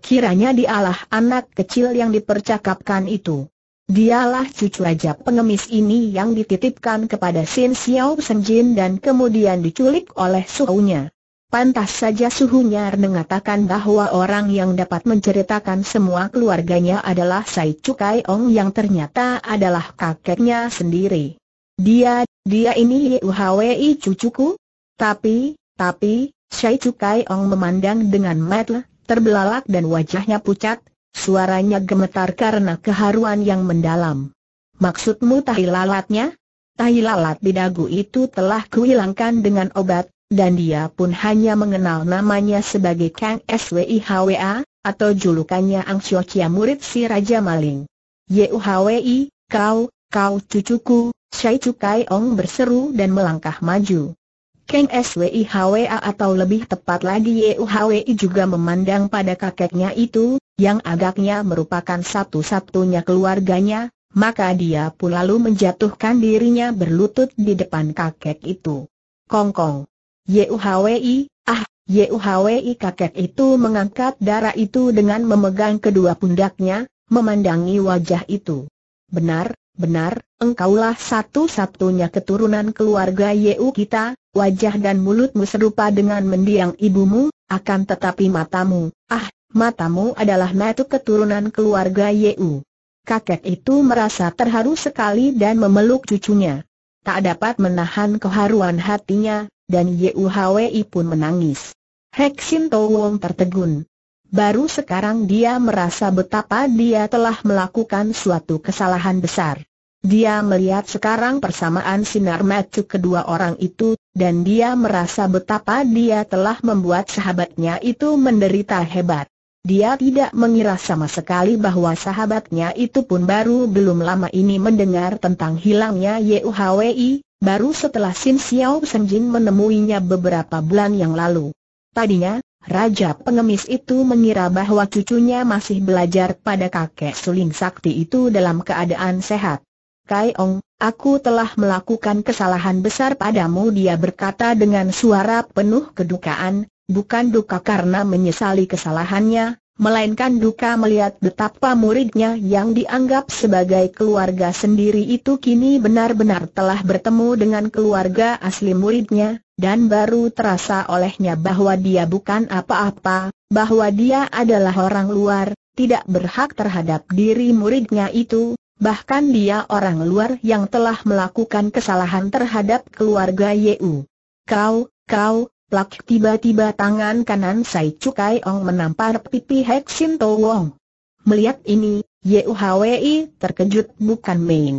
Kiranya dialah anak kecil yang dipercakapkan itu. Dialah cucu aja pengemis ini yang dititipkan kepada Sin Xiao Senjin dan kemudian diculik oleh suhunya. Pantas saja suhunya mengatakan bahwa orang yang dapat menceritakan semua keluarganya adalah Sai Cukai Ong yang ternyata adalah kakeknya sendiri. Dia, dia ini Yuhwi cucuku? Tapi, tapi, Sai Cukai Ong memandang dengan mata terbelalak dan wajahnya pucat, Suaranya gemetar karena keharuan yang mendalam. Maksudmu tahi lalatnya? Tahi lalat di dagu itu telah kuhilangkan dengan obat, dan dia pun hanya mengenal namanya sebagai Kang SWIHWA, atau julukannya Ang Chia murid si Raja Maling. Yuhwi, kau, kau cucuku, Shai Cukai Ong berseru dan melangkah maju. Kang SWIHWA atau lebih tepat lagi Yuhwi juga memandang pada kakeknya itu, yang agaknya merupakan satu-satunya keluarganya, maka dia pun lalu menjatuhkan dirinya berlutut di depan kakek itu. Kongkong. Yuhwi, ah, Yuhwi kakek itu mengangkat darah itu dengan memegang kedua pundaknya, memandangi wajah itu. Benar, benar, engkaulah satu-satunya keturunan keluarga Yeu kita, wajah dan mulutmu serupa dengan mendiang ibumu, akan tetapi matamu, ah, matamu adalah metu keturunan keluarga YU. Kakek itu merasa terharu sekali dan memeluk cucunya. Tak dapat menahan keharuan hatinya, dan YU Hwi pun menangis. Heksin Wong tertegun. Baru sekarang dia merasa betapa dia telah melakukan suatu kesalahan besar. Dia melihat sekarang persamaan sinar mata kedua orang itu, dan dia merasa betapa dia telah membuat sahabatnya itu menderita hebat. Dia tidak mengira sama sekali bahwa sahabatnya itu pun baru belum lama ini mendengar tentang hilangnya YUHWI, baru setelah Sim Xiao Senjin menemuinya beberapa bulan yang lalu. Tadinya, Raja pengemis itu mengira bahwa cucunya masih belajar pada kakek suling sakti itu dalam keadaan sehat. Kai Ong, aku telah melakukan kesalahan besar padamu dia berkata dengan suara penuh kedukaan, bukan duka karena menyesali kesalahannya, melainkan duka melihat betapa muridnya yang dianggap sebagai keluarga sendiri itu kini benar-benar telah bertemu dengan keluarga asli muridnya, dan baru terasa olehnya bahwa dia bukan apa-apa, bahwa dia adalah orang luar, tidak berhak terhadap diri muridnya itu, bahkan dia orang luar yang telah melakukan kesalahan terhadap keluarga Yeu. Kau, kau, Plak tiba-tiba tangan kanan Sai Cukai Ong menampar pipi Hek Sin Wong. Melihat ini, Yuhwei terkejut bukan main.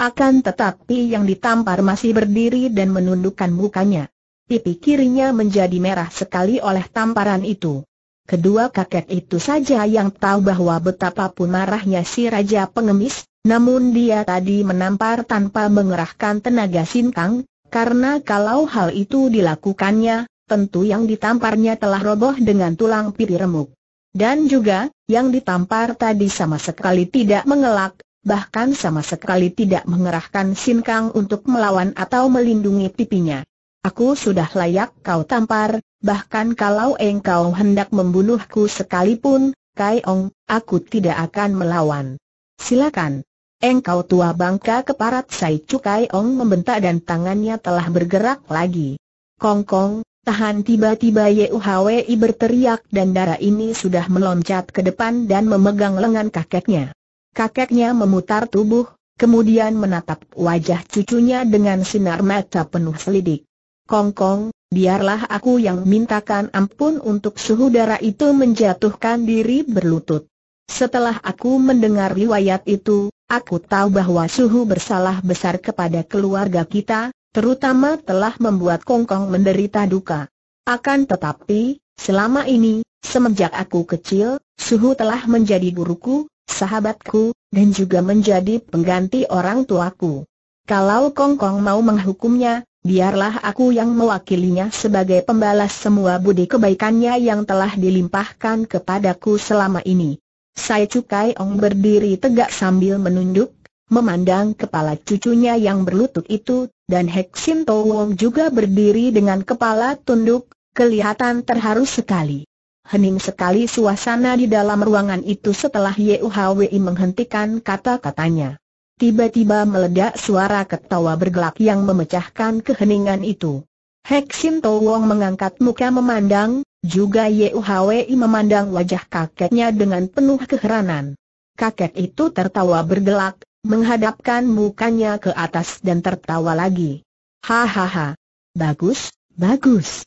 Akan tetapi yang ditampar masih berdiri dan menundukkan mukanya. Pipi kirinya menjadi merah sekali oleh tamparan itu. Kedua kakek itu saja yang tahu bahwa betapapun marahnya si Raja Pengemis, namun dia tadi menampar tanpa mengerahkan tenaga sinkang, karena kalau hal itu dilakukannya, tentu yang ditamparnya telah roboh dengan tulang pipi remuk. Dan juga, yang ditampar tadi sama sekali tidak mengelak, bahkan sama sekali tidak mengerahkan sinkang untuk melawan atau melindungi pipinya. Aku sudah layak kau tampar, bahkan kalau engkau hendak membunuhku sekalipun, Kai Ong, aku tidak akan melawan. Silakan. Engkau tua bangka keparat Sai Chu Kai Ong membentak dan tangannya telah bergerak lagi. Kongkong, -kong, Tahan tiba-tiba Yuhwei berteriak dan darah ini sudah meloncat ke depan dan memegang lengan kakeknya. Kakeknya memutar tubuh, kemudian menatap wajah cucunya dengan sinar mata penuh selidik. Kongkong, Kong, biarlah aku yang mintakan ampun untuk suhu darah itu menjatuhkan diri berlutut. Setelah aku mendengar riwayat itu, aku tahu bahwa suhu bersalah besar kepada keluarga kita, terutama telah membuat Kongkong menderita duka. Akan tetapi, selama ini, semenjak aku kecil, Suhu telah menjadi guruku, sahabatku, dan juga menjadi pengganti orang tuaku. Kalau Kongkong mau menghukumnya, biarlah aku yang mewakilinya sebagai pembalas semua budi kebaikannya yang telah dilimpahkan kepadaku selama ini. Sai Cukai Ong berdiri tegak sambil menunduk memandang kepala cucunya yang berlutut itu, dan Heksin Wong juga berdiri dengan kepala tunduk, kelihatan terharu sekali. Hening sekali suasana di dalam ruangan itu setelah Yuhwi menghentikan kata-katanya. Tiba-tiba meledak suara ketawa bergelak yang memecahkan keheningan itu. Heksin Wong mengangkat muka memandang, juga Yuhwi memandang wajah kakeknya dengan penuh keheranan. Kakek itu tertawa bergelak, menghadapkan mukanya ke atas dan tertawa lagi. Hahaha. Bagus, bagus.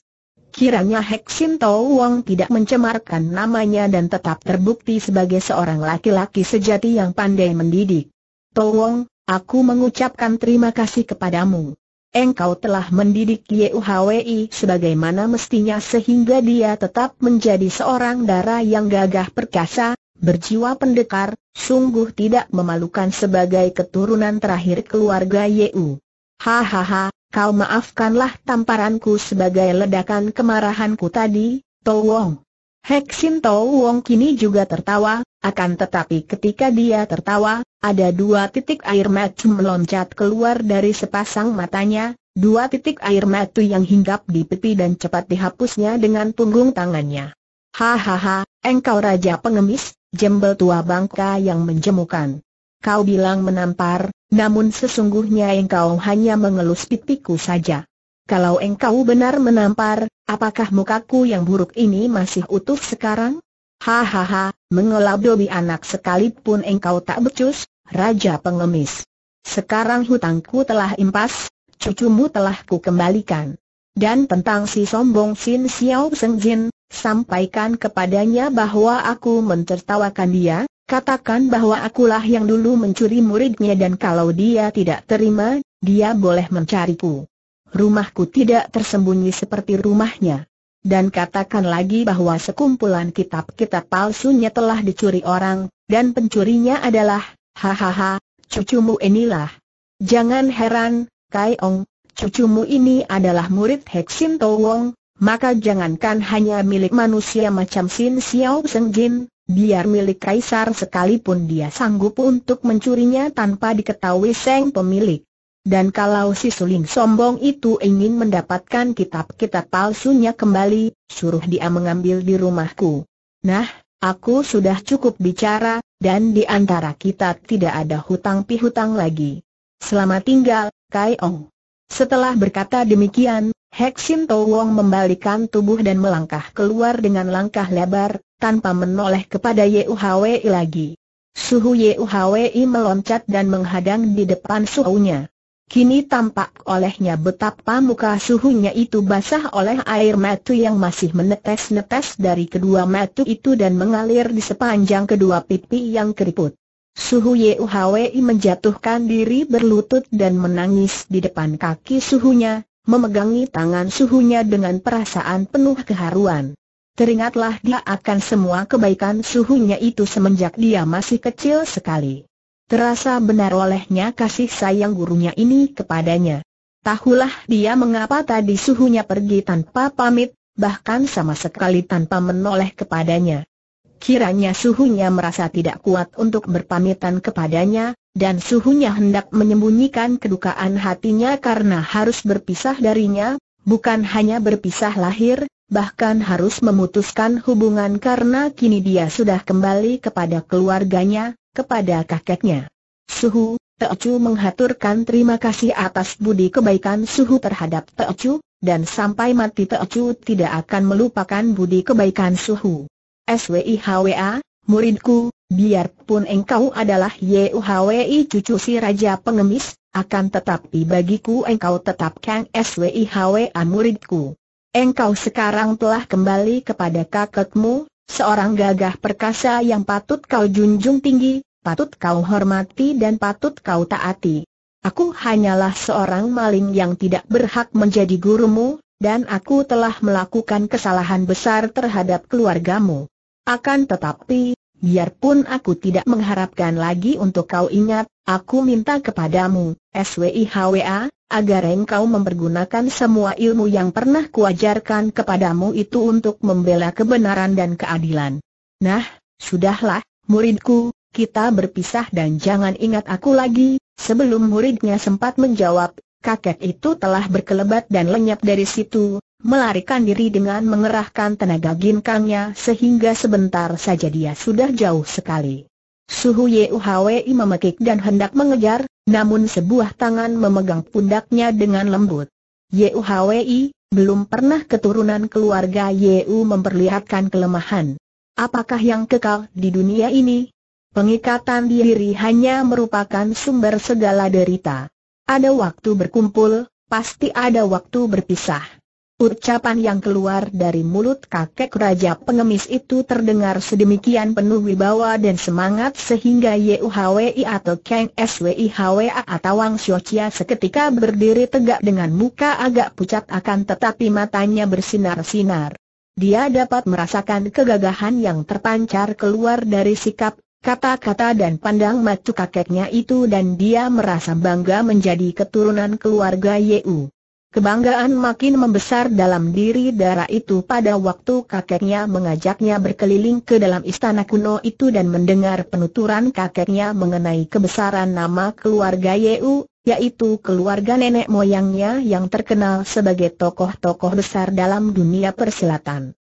Kiranya Heksin Tau Wong tidak mencemarkan namanya dan tetap terbukti sebagai seorang laki-laki sejati yang pandai mendidik. Tau Wong, aku mengucapkan terima kasih kepadamu. Engkau telah mendidik YUHWI sebagaimana mestinya sehingga dia tetap menjadi seorang darah yang gagah perkasa, berjiwa pendekar, sungguh tidak memalukan sebagai keturunan terakhir keluarga Yeu. Hahaha, kau maafkanlah tamparanku sebagai ledakan kemarahanku tadi, Tou Wong. Heksin Tou Wong kini juga tertawa, akan tetapi ketika dia tertawa, ada dua titik air mata meloncat keluar dari sepasang matanya, dua titik air mata yang hinggap di pipi dan cepat dihapusnya dengan punggung tangannya. Hahaha, engkau raja pengemis, jembel tua bangka yang menjemukan. Kau bilang menampar, namun sesungguhnya engkau hanya mengelus pipiku saja. Kalau engkau benar menampar, apakah mukaku yang buruk ini masih utuh sekarang? Hahaha, mengeladobi anak sekalipun engkau tak becus, Raja Pengemis. Sekarang hutangku telah impas, cucumu telah ku kembalikan. Dan tentang si sombong Sin Xiao Seng Jin, Sampaikan kepadanya bahwa aku mentertawakan dia, katakan bahwa akulah yang dulu mencuri muridnya dan kalau dia tidak terima, dia boleh mencariku. Rumahku tidak tersembunyi seperti rumahnya. Dan katakan lagi bahwa sekumpulan kitab-kitab palsunya telah dicuri orang, dan pencurinya adalah, hahaha, cucumu inilah. Jangan heran, Kai Ong, cucumu ini adalah murid Heksin Towong, maka jangankan hanya milik manusia macam Sin Xiao Seng Jin, biar milik kaisar sekalipun dia sanggup untuk mencurinya tanpa diketahui sang pemilik. Dan kalau si suling sombong itu ingin mendapatkan kitab-kitab palsunya kembali, suruh dia mengambil di rumahku. Nah, aku sudah cukup bicara, dan di antara kita tidak ada hutang pihutang lagi. Selamat tinggal, Kai Ong. Setelah berkata demikian, Heksin Towong membalikan tubuh dan melangkah keluar dengan langkah lebar, tanpa menoleh kepada Yuhwi lagi. Suhu Yuhwi meloncat dan menghadang di depan suhunya. Kini tampak olehnya betapa muka suhunya itu basah oleh air matu yang masih menetes-netes dari kedua matu itu dan mengalir di sepanjang kedua pipi yang keriput. Suhu Yuhwi menjatuhkan diri berlutut dan menangis di depan kaki suhunya, memegangi tangan suhunya dengan perasaan penuh keharuan. Teringatlah dia akan semua kebaikan suhunya itu semenjak dia masih kecil sekali. Terasa benar olehnya kasih sayang gurunya ini kepadanya. Tahulah dia mengapa tadi suhunya pergi tanpa pamit, bahkan sama sekali tanpa menoleh kepadanya. Kiranya suhunya merasa tidak kuat untuk berpamitan kepadanya, dan suhunya hendak menyembunyikan kedukaan hatinya karena harus berpisah darinya, bukan hanya berpisah lahir, bahkan harus memutuskan hubungan karena kini dia sudah kembali kepada keluarganya, kepada kakeknya. Suhu, Teocu menghaturkan terima kasih atas budi kebaikan Suhu terhadap Teocu, dan sampai mati Teocu tidak akan melupakan budi kebaikan Suhu. SWIHWA, muridku, Biarpun engkau adalah Yuhwi cucu si Raja Pengemis, akan tetapi bagiku engkau tetap Kang Swihwa muridku. Engkau sekarang telah kembali kepada kakekmu, seorang gagah perkasa yang patut kau junjung tinggi, patut kau hormati dan patut kau taati. Aku hanyalah seorang maling yang tidak berhak menjadi gurumu, dan aku telah melakukan kesalahan besar terhadap keluargamu. Akan tetapi, Biarpun aku tidak mengharapkan lagi untuk kau ingat, aku minta kepadamu, SWIHWA, agar engkau mempergunakan semua ilmu yang pernah kuajarkan kepadamu itu untuk membela kebenaran dan keadilan. Nah, sudahlah, muridku, kita berpisah dan jangan ingat aku lagi, sebelum muridnya sempat menjawab, kakek itu telah berkelebat dan lenyap dari situ, melarikan diri dengan mengerahkan tenaga ginkangnya sehingga sebentar saja dia sudah jauh sekali. Suhu Yuhwi memekik dan hendak mengejar, namun sebuah tangan memegang pundaknya dengan lembut. Yuhwi, belum pernah keturunan keluarga Yu memperlihatkan kelemahan. Apakah yang kekal di dunia ini? Pengikatan diri hanya merupakan sumber segala derita. Ada waktu berkumpul, pasti ada waktu berpisah. Ucapan yang keluar dari mulut kakek raja pengemis itu terdengar sedemikian penuh wibawa dan semangat sehingga Yuhwei atau Kang SWIHWA atau Wang Xiochia seketika berdiri tegak dengan muka agak pucat akan tetapi matanya bersinar-sinar. Dia dapat merasakan kegagahan yang terpancar keluar dari sikap, kata-kata dan pandang mata kakeknya itu dan dia merasa bangga menjadi keturunan keluarga YU. Kebanggaan makin membesar dalam diri darah itu pada waktu kakeknya mengajaknya berkeliling ke dalam istana kuno itu dan mendengar penuturan kakeknya mengenai kebesaran nama keluarga Yeu, yaitu keluarga nenek moyangnya yang terkenal sebagai tokoh-tokoh besar dalam dunia persilatan.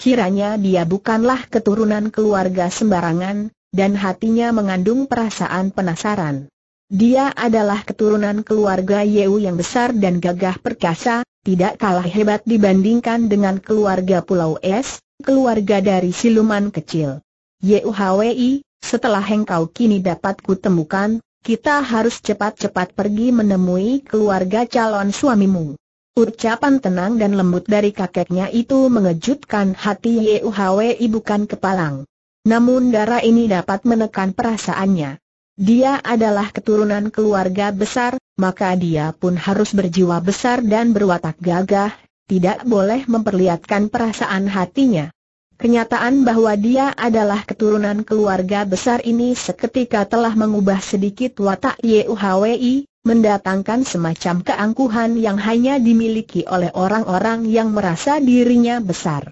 Kiranya dia bukanlah keturunan keluarga sembarangan, dan hatinya mengandung perasaan penasaran. Dia adalah keturunan keluarga Yeu yang besar dan gagah perkasa, tidak kalah hebat dibandingkan dengan keluarga Pulau Es, keluarga dari siluman kecil. Yeu Hwi, setelah engkau kini dapat kutemukan, kita harus cepat-cepat pergi menemui keluarga calon suamimu. Ucapan tenang dan lembut dari kakeknya itu mengejutkan hati Yeu Hwi bukan kepalang. Namun darah ini dapat menekan perasaannya dia adalah keturunan keluarga besar, maka dia pun harus berjiwa besar dan berwatak gagah, tidak boleh memperlihatkan perasaan hatinya. Kenyataan bahwa dia adalah keturunan keluarga besar ini seketika telah mengubah sedikit watak Yuhwi, mendatangkan semacam keangkuhan yang hanya dimiliki oleh orang-orang yang merasa dirinya besar.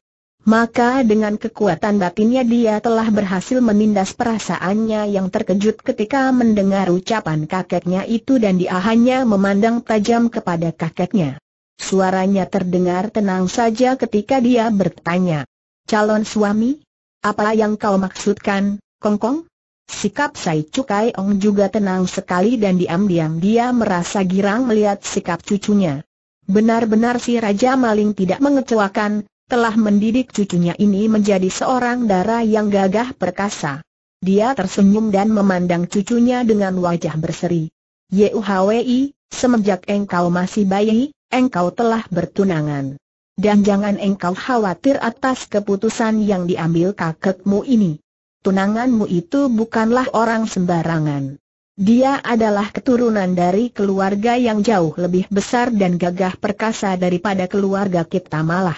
Maka dengan kekuatan batinnya dia telah berhasil menindas perasaannya yang terkejut ketika mendengar ucapan kakeknya itu dan dia hanya memandang tajam kepada kakeknya. Suaranya terdengar tenang saja ketika dia bertanya. Calon suami? Apa yang kau maksudkan, Kongkong? Sikap Sai Cukai Ong juga tenang sekali dan diam-diam dia merasa girang melihat sikap cucunya. Benar-benar si Raja Maling tidak mengecewakan, telah mendidik cucunya ini menjadi seorang dara yang gagah perkasa. Dia tersenyum dan memandang cucunya dengan wajah berseri. Yuhwi, semenjak engkau masih bayi, engkau telah bertunangan. Dan jangan engkau khawatir atas keputusan yang diambil kakekmu ini. Tunanganmu itu bukanlah orang sembarangan. Dia adalah keturunan dari keluarga yang jauh lebih besar dan gagah perkasa daripada keluarga kita malah.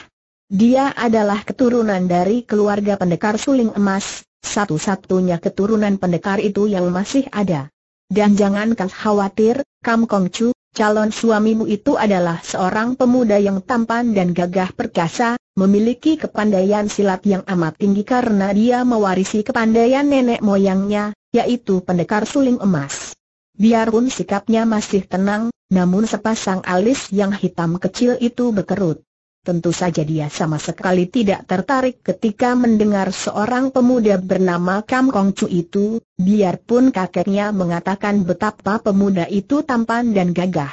Dia adalah keturunan dari keluarga pendekar suling emas, satu-satunya keturunan pendekar itu yang masih ada. Dan jangan kau khawatir, Kam Kong Chu, calon suamimu itu adalah seorang pemuda yang tampan dan gagah perkasa, memiliki kepandaian silat yang amat tinggi karena dia mewarisi kepandaian nenek moyangnya, yaitu pendekar suling emas. Biarpun sikapnya masih tenang, namun sepasang alis yang hitam kecil itu berkerut. Tentu saja dia sama sekali tidak tertarik ketika mendengar seorang pemuda bernama Kam Kong Chu itu, biarpun kakeknya mengatakan betapa pemuda itu tampan dan gagah.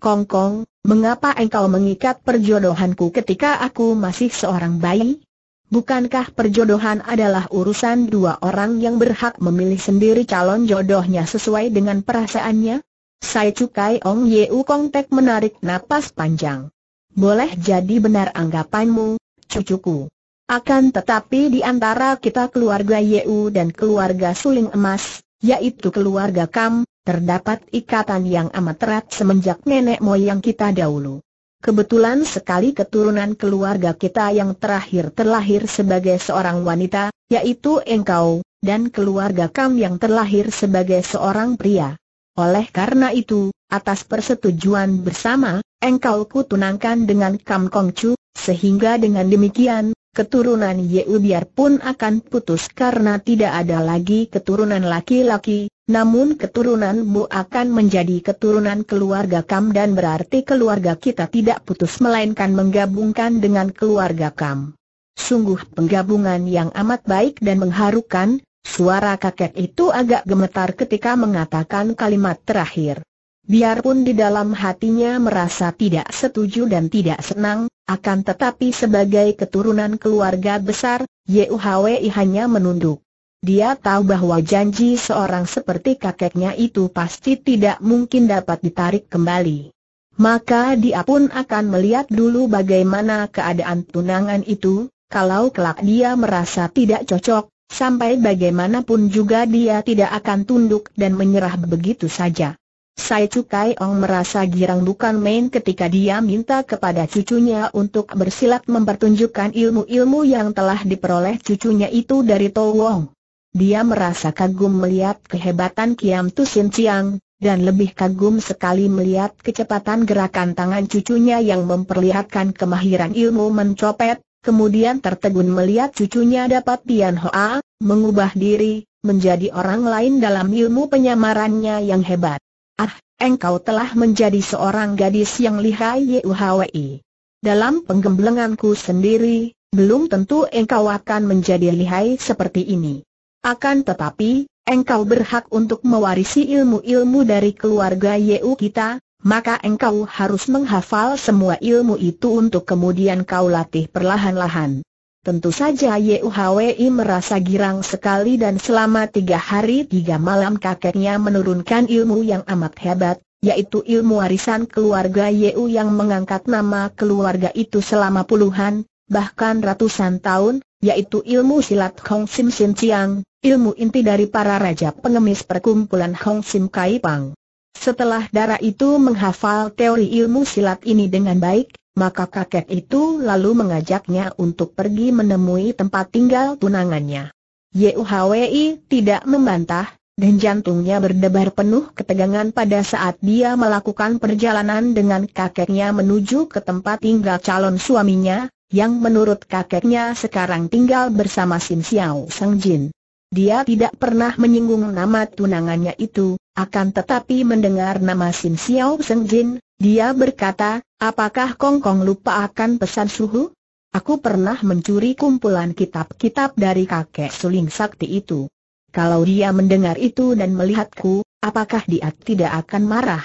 Kong Kong, mengapa engkau mengikat perjodohanku ketika aku masih seorang bayi? Bukankah perjodohan adalah urusan dua orang yang berhak memilih sendiri calon jodohnya sesuai dengan perasaannya? Saya Cukai Ong Yeu Kong Tek menarik napas panjang. Boleh jadi benar anggapanmu, cucuku. Akan tetapi di antara kita keluarga Yeu dan keluarga Suling Emas, yaitu keluarga Kam, terdapat ikatan yang amat erat semenjak nenek moyang kita dahulu. Kebetulan sekali keturunan keluarga kita yang terakhir terlahir sebagai seorang wanita, yaitu engkau, dan keluarga Kam yang terlahir sebagai seorang pria. Oleh karena itu, atas persetujuan bersama, engkau tunangkan dengan Kam Kong Chu, sehingga dengan demikian, keturunan Yeu biarpun akan putus karena tidak ada lagi keturunan laki-laki, namun keturunan Bu akan menjadi keturunan keluarga Kam dan berarti keluarga kita tidak putus melainkan menggabungkan dengan keluarga Kam. Sungguh penggabungan yang amat baik dan mengharukan, suara kakek itu agak gemetar ketika mengatakan kalimat terakhir. Biarpun di dalam hatinya merasa tidak setuju dan tidak senang, akan tetapi sebagai keturunan keluarga besar, Yuhwei hanya menunduk. Dia tahu bahwa janji seorang seperti kakeknya itu pasti tidak mungkin dapat ditarik kembali. Maka dia pun akan melihat dulu bagaimana keadaan tunangan itu, kalau kelak dia merasa tidak cocok, sampai bagaimanapun juga dia tidak akan tunduk dan menyerah begitu saja. Sai Cukai Ong merasa girang bukan main ketika dia minta kepada cucunya untuk bersilat mempertunjukkan ilmu-ilmu yang telah diperoleh cucunya itu dari To Wong. Dia merasa kagum melihat kehebatan Kiam Tu Sin Chiang, dan lebih kagum sekali melihat kecepatan gerakan tangan cucunya yang memperlihatkan kemahiran ilmu mencopet, kemudian tertegun melihat cucunya dapat Tian Hoa, mengubah diri, menjadi orang lain dalam ilmu penyamarannya yang hebat. Ah, engkau telah menjadi seorang gadis yang lihai Yuhwi. Dalam penggemblenganku sendiri, belum tentu engkau akan menjadi lihai seperti ini. Akan tetapi, engkau berhak untuk mewarisi ilmu-ilmu dari keluarga Yu kita, maka engkau harus menghafal semua ilmu itu untuk kemudian kau latih perlahan-lahan. Tentu saja Yuhwei merasa girang sekali dan selama tiga hari tiga malam kakeknya menurunkan ilmu yang amat hebat, yaitu ilmu warisan keluarga Yu yang mengangkat nama keluarga itu selama puluhan, bahkan ratusan tahun, yaitu ilmu silat Hong Sim Sin Chiang, ilmu inti dari para raja pengemis perkumpulan Hong Sim Kai Pang. Setelah darah itu menghafal teori ilmu silat ini dengan baik, maka kakek itu lalu mengajaknya untuk pergi menemui tempat tinggal tunangannya. Yuhwi tidak membantah, dan jantungnya berdebar penuh ketegangan pada saat dia melakukan perjalanan dengan kakeknya menuju ke tempat tinggal calon suaminya, yang menurut kakeknya sekarang tinggal bersama Sim Xiao Sang Jin. Dia tidak pernah menyinggung nama tunangannya itu, akan tetapi mendengar nama Sim Xiao Sang Jin, dia berkata, Apakah Kong Kong lupa akan pesan suhu? Aku pernah mencuri kumpulan kitab-kitab dari kakek suling sakti itu. Kalau dia mendengar itu dan melihatku, apakah dia tidak akan marah?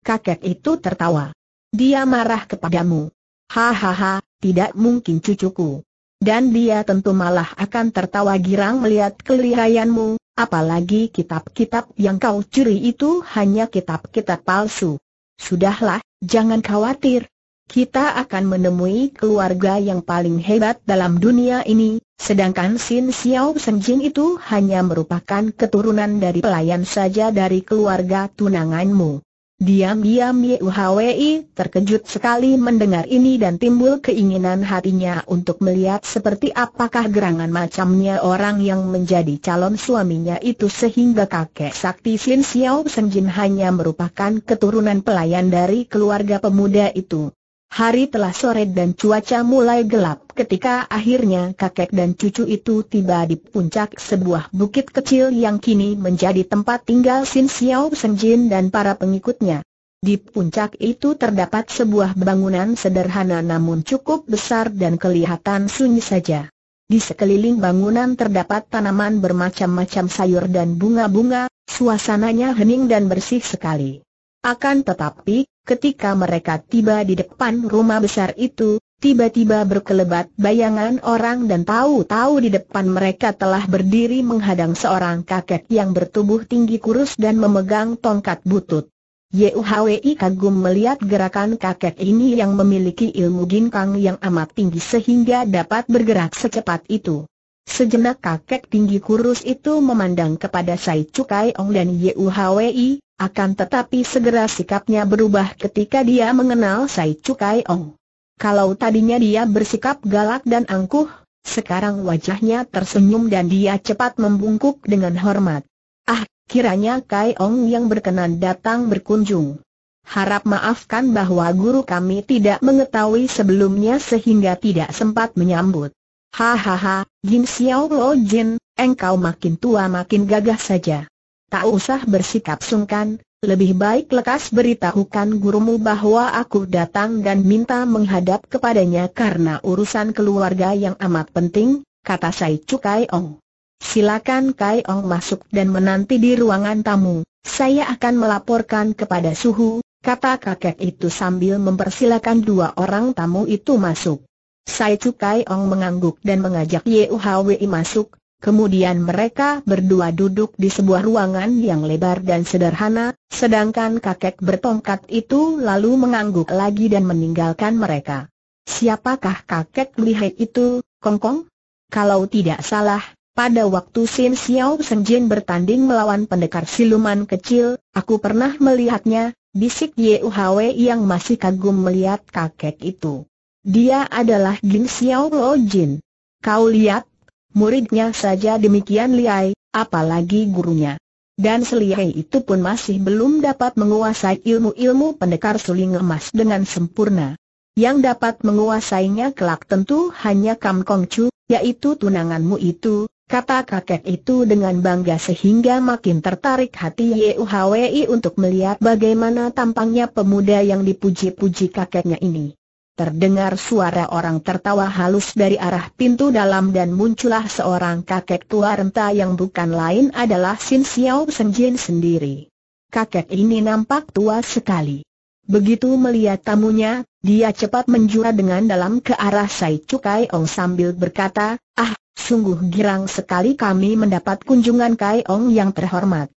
Kakek itu tertawa. Dia marah kepadamu. Hahaha, tidak mungkin cucuku. Dan dia tentu malah akan tertawa girang melihat kelirayanmu. apalagi kitab-kitab yang kau curi itu hanya kitab-kitab palsu. Sudahlah, Jangan khawatir. Kita akan menemui keluarga yang paling hebat dalam dunia ini, sedangkan Sin Xiao Senjin itu hanya merupakan keturunan dari pelayan saja dari keluarga tunanganmu. Diam-diam Yuhwi terkejut sekali mendengar ini dan timbul keinginan hatinya untuk melihat seperti apakah gerangan macamnya orang yang menjadi calon suaminya itu sehingga kakek sakti Sin Xiao Senjin hanya merupakan keturunan pelayan dari keluarga pemuda itu. Hari telah sore dan cuaca mulai gelap ketika akhirnya kakek dan cucu itu tiba di puncak sebuah bukit kecil yang kini menjadi tempat tinggal Sin Xiao Senjin dan para pengikutnya. Di puncak itu terdapat sebuah bangunan sederhana namun cukup besar dan kelihatan sunyi saja. Di sekeliling bangunan terdapat tanaman bermacam-macam sayur dan bunga-bunga, suasananya hening dan bersih sekali. Akan tetapi, ketika mereka tiba di depan rumah besar itu, tiba-tiba berkelebat bayangan orang dan tahu-tahu di depan mereka telah berdiri menghadang seorang kakek yang bertubuh tinggi kurus dan memegang tongkat butut. Yuhwi kagum melihat gerakan kakek ini yang memiliki ilmu ginkang yang amat tinggi sehingga dapat bergerak secepat itu. Sejenak kakek tinggi kurus itu memandang kepada Sai Cukai Ong dan Yuhwi, akan tetapi segera sikapnya berubah ketika dia mengenal Sai Cukai Ong. Kalau tadinya dia bersikap galak dan angkuh, sekarang wajahnya tersenyum dan dia cepat membungkuk dengan hormat. Ah, kiranya Kai Ong yang berkenan datang berkunjung. Harap maafkan bahwa guru kami tidak mengetahui sebelumnya sehingga tidak sempat menyambut. Hahaha, Jin Xiao Lo Jin, engkau makin tua makin gagah saja. Tak usah bersikap sungkan, lebih baik lekas beritahukan gurumu bahwa aku datang dan minta menghadap kepadanya karena urusan keluarga yang amat penting, kata Sai Chu Kai Ong. Silakan Kai Ong masuk dan menanti di ruangan tamu, saya akan melaporkan kepada Suhu, kata kakek itu sambil mempersilakan dua orang tamu itu masuk. Sai Chu Kai Ong mengangguk dan mengajak Ye Hwi masuk, Kemudian mereka berdua duduk di sebuah ruangan yang lebar dan sederhana, sedangkan kakek bertongkat itu lalu mengangguk lagi dan meninggalkan mereka. Siapakah kakek Lihai itu, Kongkong? Kalau tidak salah, pada waktu Sin Xiao Sen Jin bertanding melawan pendekar siluman kecil, aku pernah melihatnya, bisik Ye Uhawe yang masih kagum melihat kakek itu. Dia adalah Jin Xiao Lo Jin. Kau lihat, Muridnya saja demikian liai, apalagi gurunya. Dan seliai itu pun masih belum dapat menguasai ilmu-ilmu pendekar suling emas dengan sempurna. Yang dapat menguasainya kelak tentu hanya Kam Kong Chu, yaitu tunanganmu itu, kata kakek itu dengan bangga sehingga makin tertarik hati Yuhwi untuk melihat bagaimana tampangnya pemuda yang dipuji-puji kakeknya ini terdengar suara orang tertawa halus dari arah pintu dalam dan muncullah seorang kakek tua renta yang bukan lain adalah Sin Xiao Senjin sendiri. Kakek ini nampak tua sekali. Begitu melihat tamunya, dia cepat menjura dengan dalam ke arah Sai Cukai Ong sambil berkata, Ah, sungguh girang sekali kami mendapat kunjungan Kai Ong yang terhormat.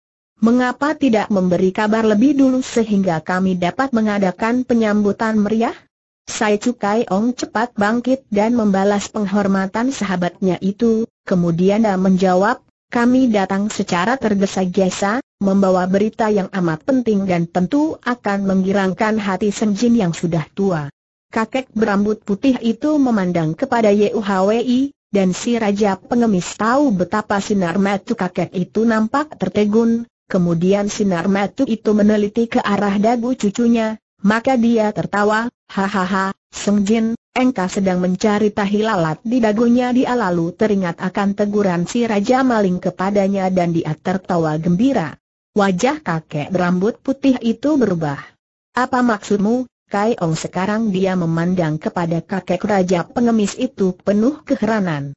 Mengapa tidak memberi kabar lebih dulu sehingga kami dapat mengadakan penyambutan meriah? Sai Cukai Ong cepat bangkit dan membalas penghormatan sahabatnya itu, kemudian dia menjawab, kami datang secara tergesa-gesa, membawa berita yang amat penting dan tentu akan menggirangkan hati Senjin yang sudah tua. Kakek berambut putih itu memandang kepada Yuhwei, dan si Raja Pengemis tahu betapa sinar mata kakek itu nampak tertegun, kemudian sinar mata itu meneliti ke arah dagu cucunya, maka dia tertawa, Hahaha, Seng Jin, engkau sedang mencari tahi lalat di dagunya dia lalu teringat akan teguran si Raja Maling kepadanya dan dia tertawa gembira. Wajah kakek berambut putih itu berubah. Apa maksudmu, Kai Ong sekarang dia memandang kepada kakek Raja pengemis itu penuh keheranan.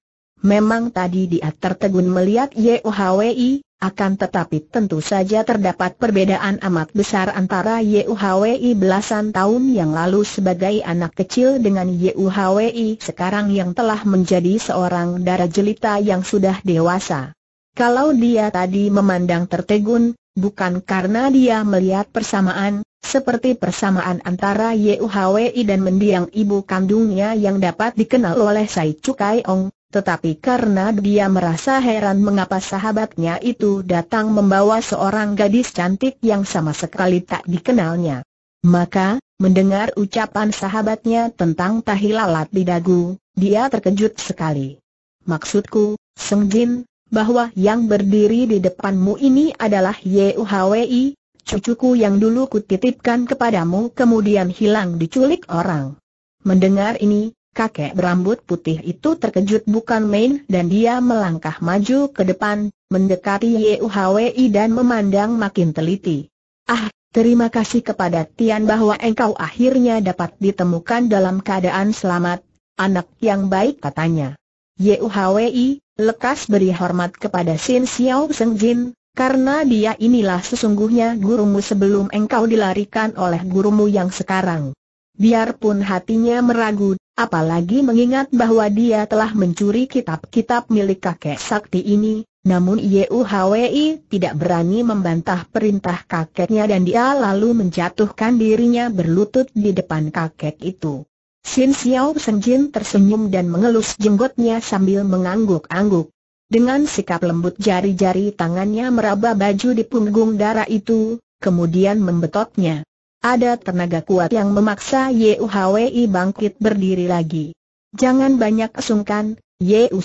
Memang tadi dia tertegun melihat Hwi, akan tetapi tentu saja terdapat perbedaan amat besar antara YUHWI belasan tahun yang lalu sebagai anak kecil dengan YUHWI sekarang yang telah menjadi seorang darah jelita yang sudah dewasa. Kalau dia tadi memandang tertegun, bukan karena dia melihat persamaan, seperti persamaan antara YUHWI dan mendiang ibu kandungnya yang dapat dikenal oleh Sai Cukai Ong, tetapi karena dia merasa heran mengapa sahabatnya itu datang membawa seorang gadis cantik yang sama sekali tak dikenalnya. Maka, mendengar ucapan sahabatnya tentang Tahilalat dagu, dia terkejut sekali. Maksudku, Seng Jin, bahwa yang berdiri di depanmu ini adalah Yuhwei, cucuku yang dulu kutitipkan kepadamu kemudian hilang diculik orang. Mendengar ini, Kakek berambut putih itu terkejut bukan main dan dia melangkah maju ke depan, mendekati Yuhwei dan memandang makin teliti. Ah, terima kasih kepada Tian bahwa engkau akhirnya dapat ditemukan dalam keadaan selamat, anak yang baik katanya. Yuhwei, lekas beri hormat kepada Sin Xiao Seng Jin, karena dia inilah sesungguhnya gurumu sebelum engkau dilarikan oleh gurumu yang sekarang. Biarpun hatinya meragut. Apalagi mengingat bahwa dia telah mencuri kitab-kitab milik kakek sakti ini, namun Yuhwi tidak berani membantah perintah kakeknya dan dia lalu menjatuhkan dirinya berlutut di depan kakek itu. Xin Xiao Senjin tersenyum dan mengelus jenggotnya sambil mengangguk-angguk. Dengan sikap lembut jari-jari tangannya meraba baju di punggung darah itu, kemudian membetotnya. Ada tenaga kuat yang memaksa Yuhwi bangkit berdiri lagi. Jangan banyak sungkan, Yu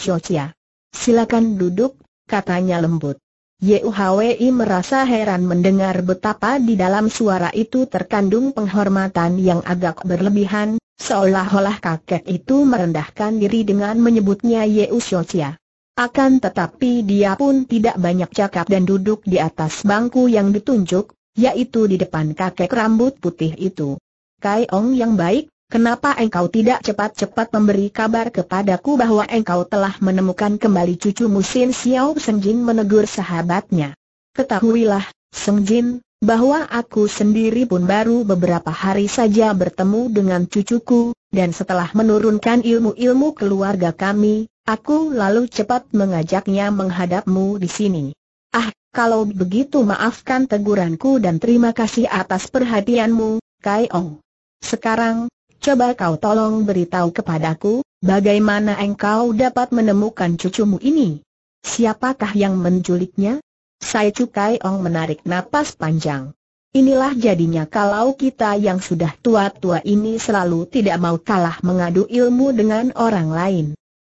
Silakan duduk, katanya lembut. Yuhwi merasa heran mendengar betapa di dalam suara itu terkandung penghormatan yang agak berlebihan, seolah-olah kakek itu merendahkan diri dengan menyebutnya Yu Akan tetapi dia pun tidak banyak cakap dan duduk di atas bangku yang ditunjuk, yaitu di depan kakek rambut putih itu. Kai Ong yang baik, kenapa engkau tidak cepat-cepat memberi kabar kepadaku bahwa engkau telah menemukan kembali cucu Musin Xiao Seng Jin menegur sahabatnya. Ketahuilah, Seng Jin, bahwa aku sendiri pun baru beberapa hari saja bertemu dengan cucuku, dan setelah menurunkan ilmu-ilmu keluarga kami, aku lalu cepat mengajaknya menghadapmu di sini. Ah, kalau begitu maafkan teguranku dan terima kasih atas perhatianmu, Kai Ong. Sekarang, coba kau tolong beritahu kepadaku, bagaimana engkau dapat menemukan cucumu ini? Siapakah yang menculiknya? Sai Chu Kai Ong menarik napas panjang. Inilah jadinya kalau kita yang sudah tua-tua ini selalu tidak mau kalah mengadu ilmu dengan orang lain.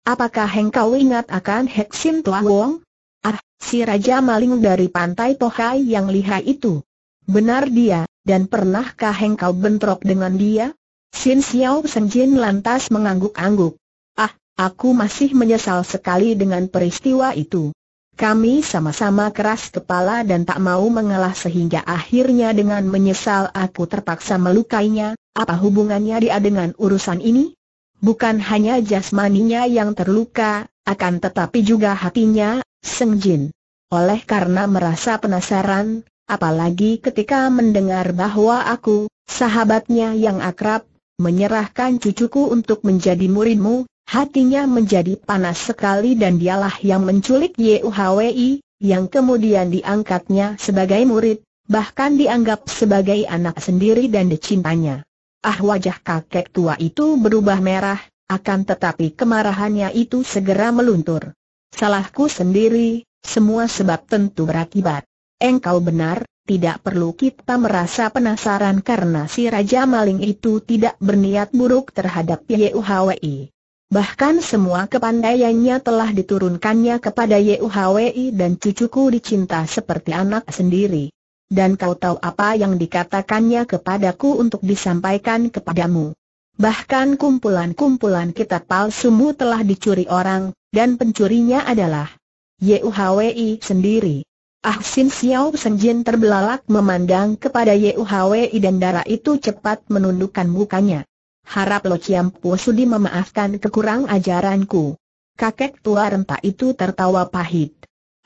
Apakah engkau ingat akan hexim Tua Wong? Ah, si Raja Maling dari pantai Tohai yang lihai itu. Benar dia, dan pernahkah engkau bentrok dengan dia? Sin Xiao Senjin lantas mengangguk-angguk. Ah, aku masih menyesal sekali dengan peristiwa itu. Kami sama-sama keras kepala dan tak mau mengalah sehingga akhirnya dengan menyesal aku terpaksa melukainya, apa hubungannya dia dengan urusan ini? Bukan hanya jasmaninya yang terluka, akan tetapi juga hatinya, Seng Jin. Oleh karena merasa penasaran, apalagi ketika mendengar bahwa aku, sahabatnya yang akrab, menyerahkan cucuku untuk menjadi muridmu, hatinya menjadi panas sekali dan dialah yang menculik Yuhwei, yang kemudian diangkatnya sebagai murid, bahkan dianggap sebagai anak sendiri dan dicintanya. Ah wajah kakek tua itu berubah merah, akan tetapi kemarahannya itu segera meluntur. Salahku sendiri, semua sebab tentu berakibat. Engkau benar, tidak perlu kita merasa penasaran karena si Raja Maling itu tidak berniat buruk terhadap YUHWI. Bahkan semua kepandaiannya telah diturunkannya kepada YUHWI dan cucuku dicinta seperti anak sendiri. Dan kau tahu apa yang dikatakannya kepadaku untuk disampaikan kepadamu. Bahkan kumpulan-kumpulan kitab palsumu telah dicuri orang, dan pencurinya adalah YUHWI sendiri. Ah Sin Xiao Senjin terbelalak memandang kepada YUHWI dan darah itu cepat menundukkan mukanya. Harap Lo Chiam Po Sudi memaafkan kekurang ajaranku. Kakek tua renta itu tertawa pahit.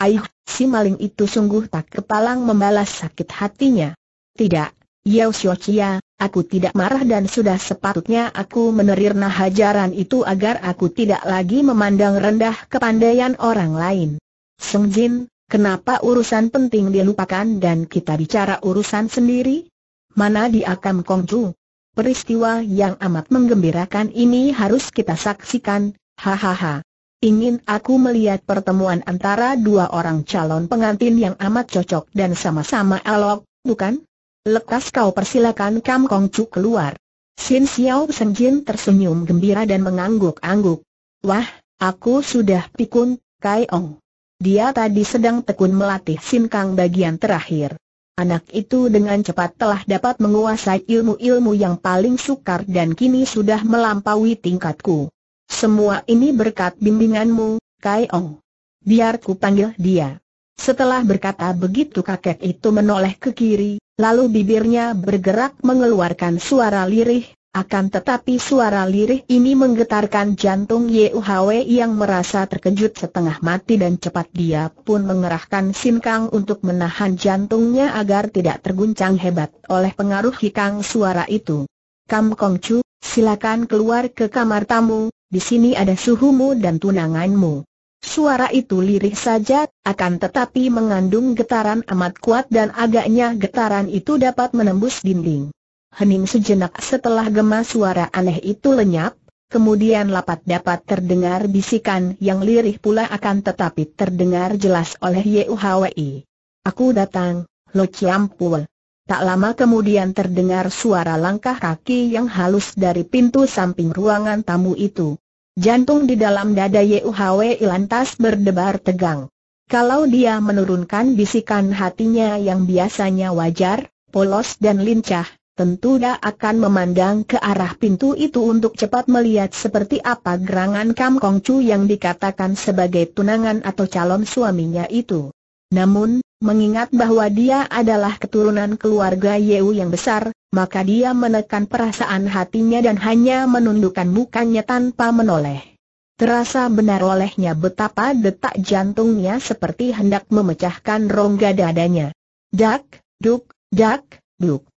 Aih, si maling itu sungguh tak kepalang membalas sakit hatinya. Tidak, Yao Xiochia, aku tidak marah dan sudah sepatutnya aku menerima hajaran itu agar aku tidak lagi memandang rendah kepandaian orang lain. Seng Jin, kenapa urusan penting dilupakan dan kita bicara urusan sendiri? Mana di Akam Kongju? Peristiwa yang amat menggembirakan ini harus kita saksikan, hahaha. Ingin aku melihat pertemuan antara dua orang calon pengantin yang amat cocok dan sama-sama elok, bukan? Lekas kau persilakan Kam Kong Chu keluar. Xin Xiao Jin tersenyum gembira dan mengangguk-angguk. Wah, aku sudah pikun, Kai Ong. Dia tadi sedang tekun melatih Sin Kang bagian terakhir. Anak itu dengan cepat telah dapat menguasai ilmu-ilmu yang paling sukar dan kini sudah melampaui tingkatku. Semua ini berkat bimbinganmu, Kai Ong. Biar ku panggil dia. Setelah berkata begitu kakek itu menoleh ke kiri, lalu bibirnya bergerak mengeluarkan suara lirih, akan tetapi suara lirih ini menggetarkan jantung YUHW yang merasa terkejut setengah mati dan cepat dia pun mengerahkan sinkang untuk menahan jantungnya agar tidak terguncang hebat oleh pengaruh hikang suara itu. Kam Kong Chu, silakan keluar ke kamar tamu, di sini ada suhumu dan tunanganmu. Suara itu lirih saja, akan tetapi mengandung getaran amat kuat dan agaknya getaran itu dapat menembus dinding. Hening sejenak setelah gemas suara aneh itu lenyap, kemudian lapat dapat terdengar bisikan yang lirih pula akan tetapi terdengar jelas oleh Yuhwi. Aku datang, Lo Chiampul. Tak lama kemudian terdengar suara langkah kaki yang halus dari pintu samping ruangan tamu itu. Jantung di dalam dada Yuhwe lantas berdebar tegang. Kalau dia menurunkan bisikan hatinya yang biasanya wajar, polos dan lincah, tentu dia akan memandang ke arah pintu itu untuk cepat melihat seperti apa gerangan Kam Kong yang dikatakan sebagai tunangan atau calon suaminya itu. Namun, mengingat bahwa dia adalah keturunan keluarga Yeu yang besar, maka dia menekan perasaan hatinya dan hanya menundukkan mukanya tanpa menoleh. Terasa benar olehnya betapa detak jantungnya seperti hendak memecahkan rongga dadanya. Dak, duk, dak, duk.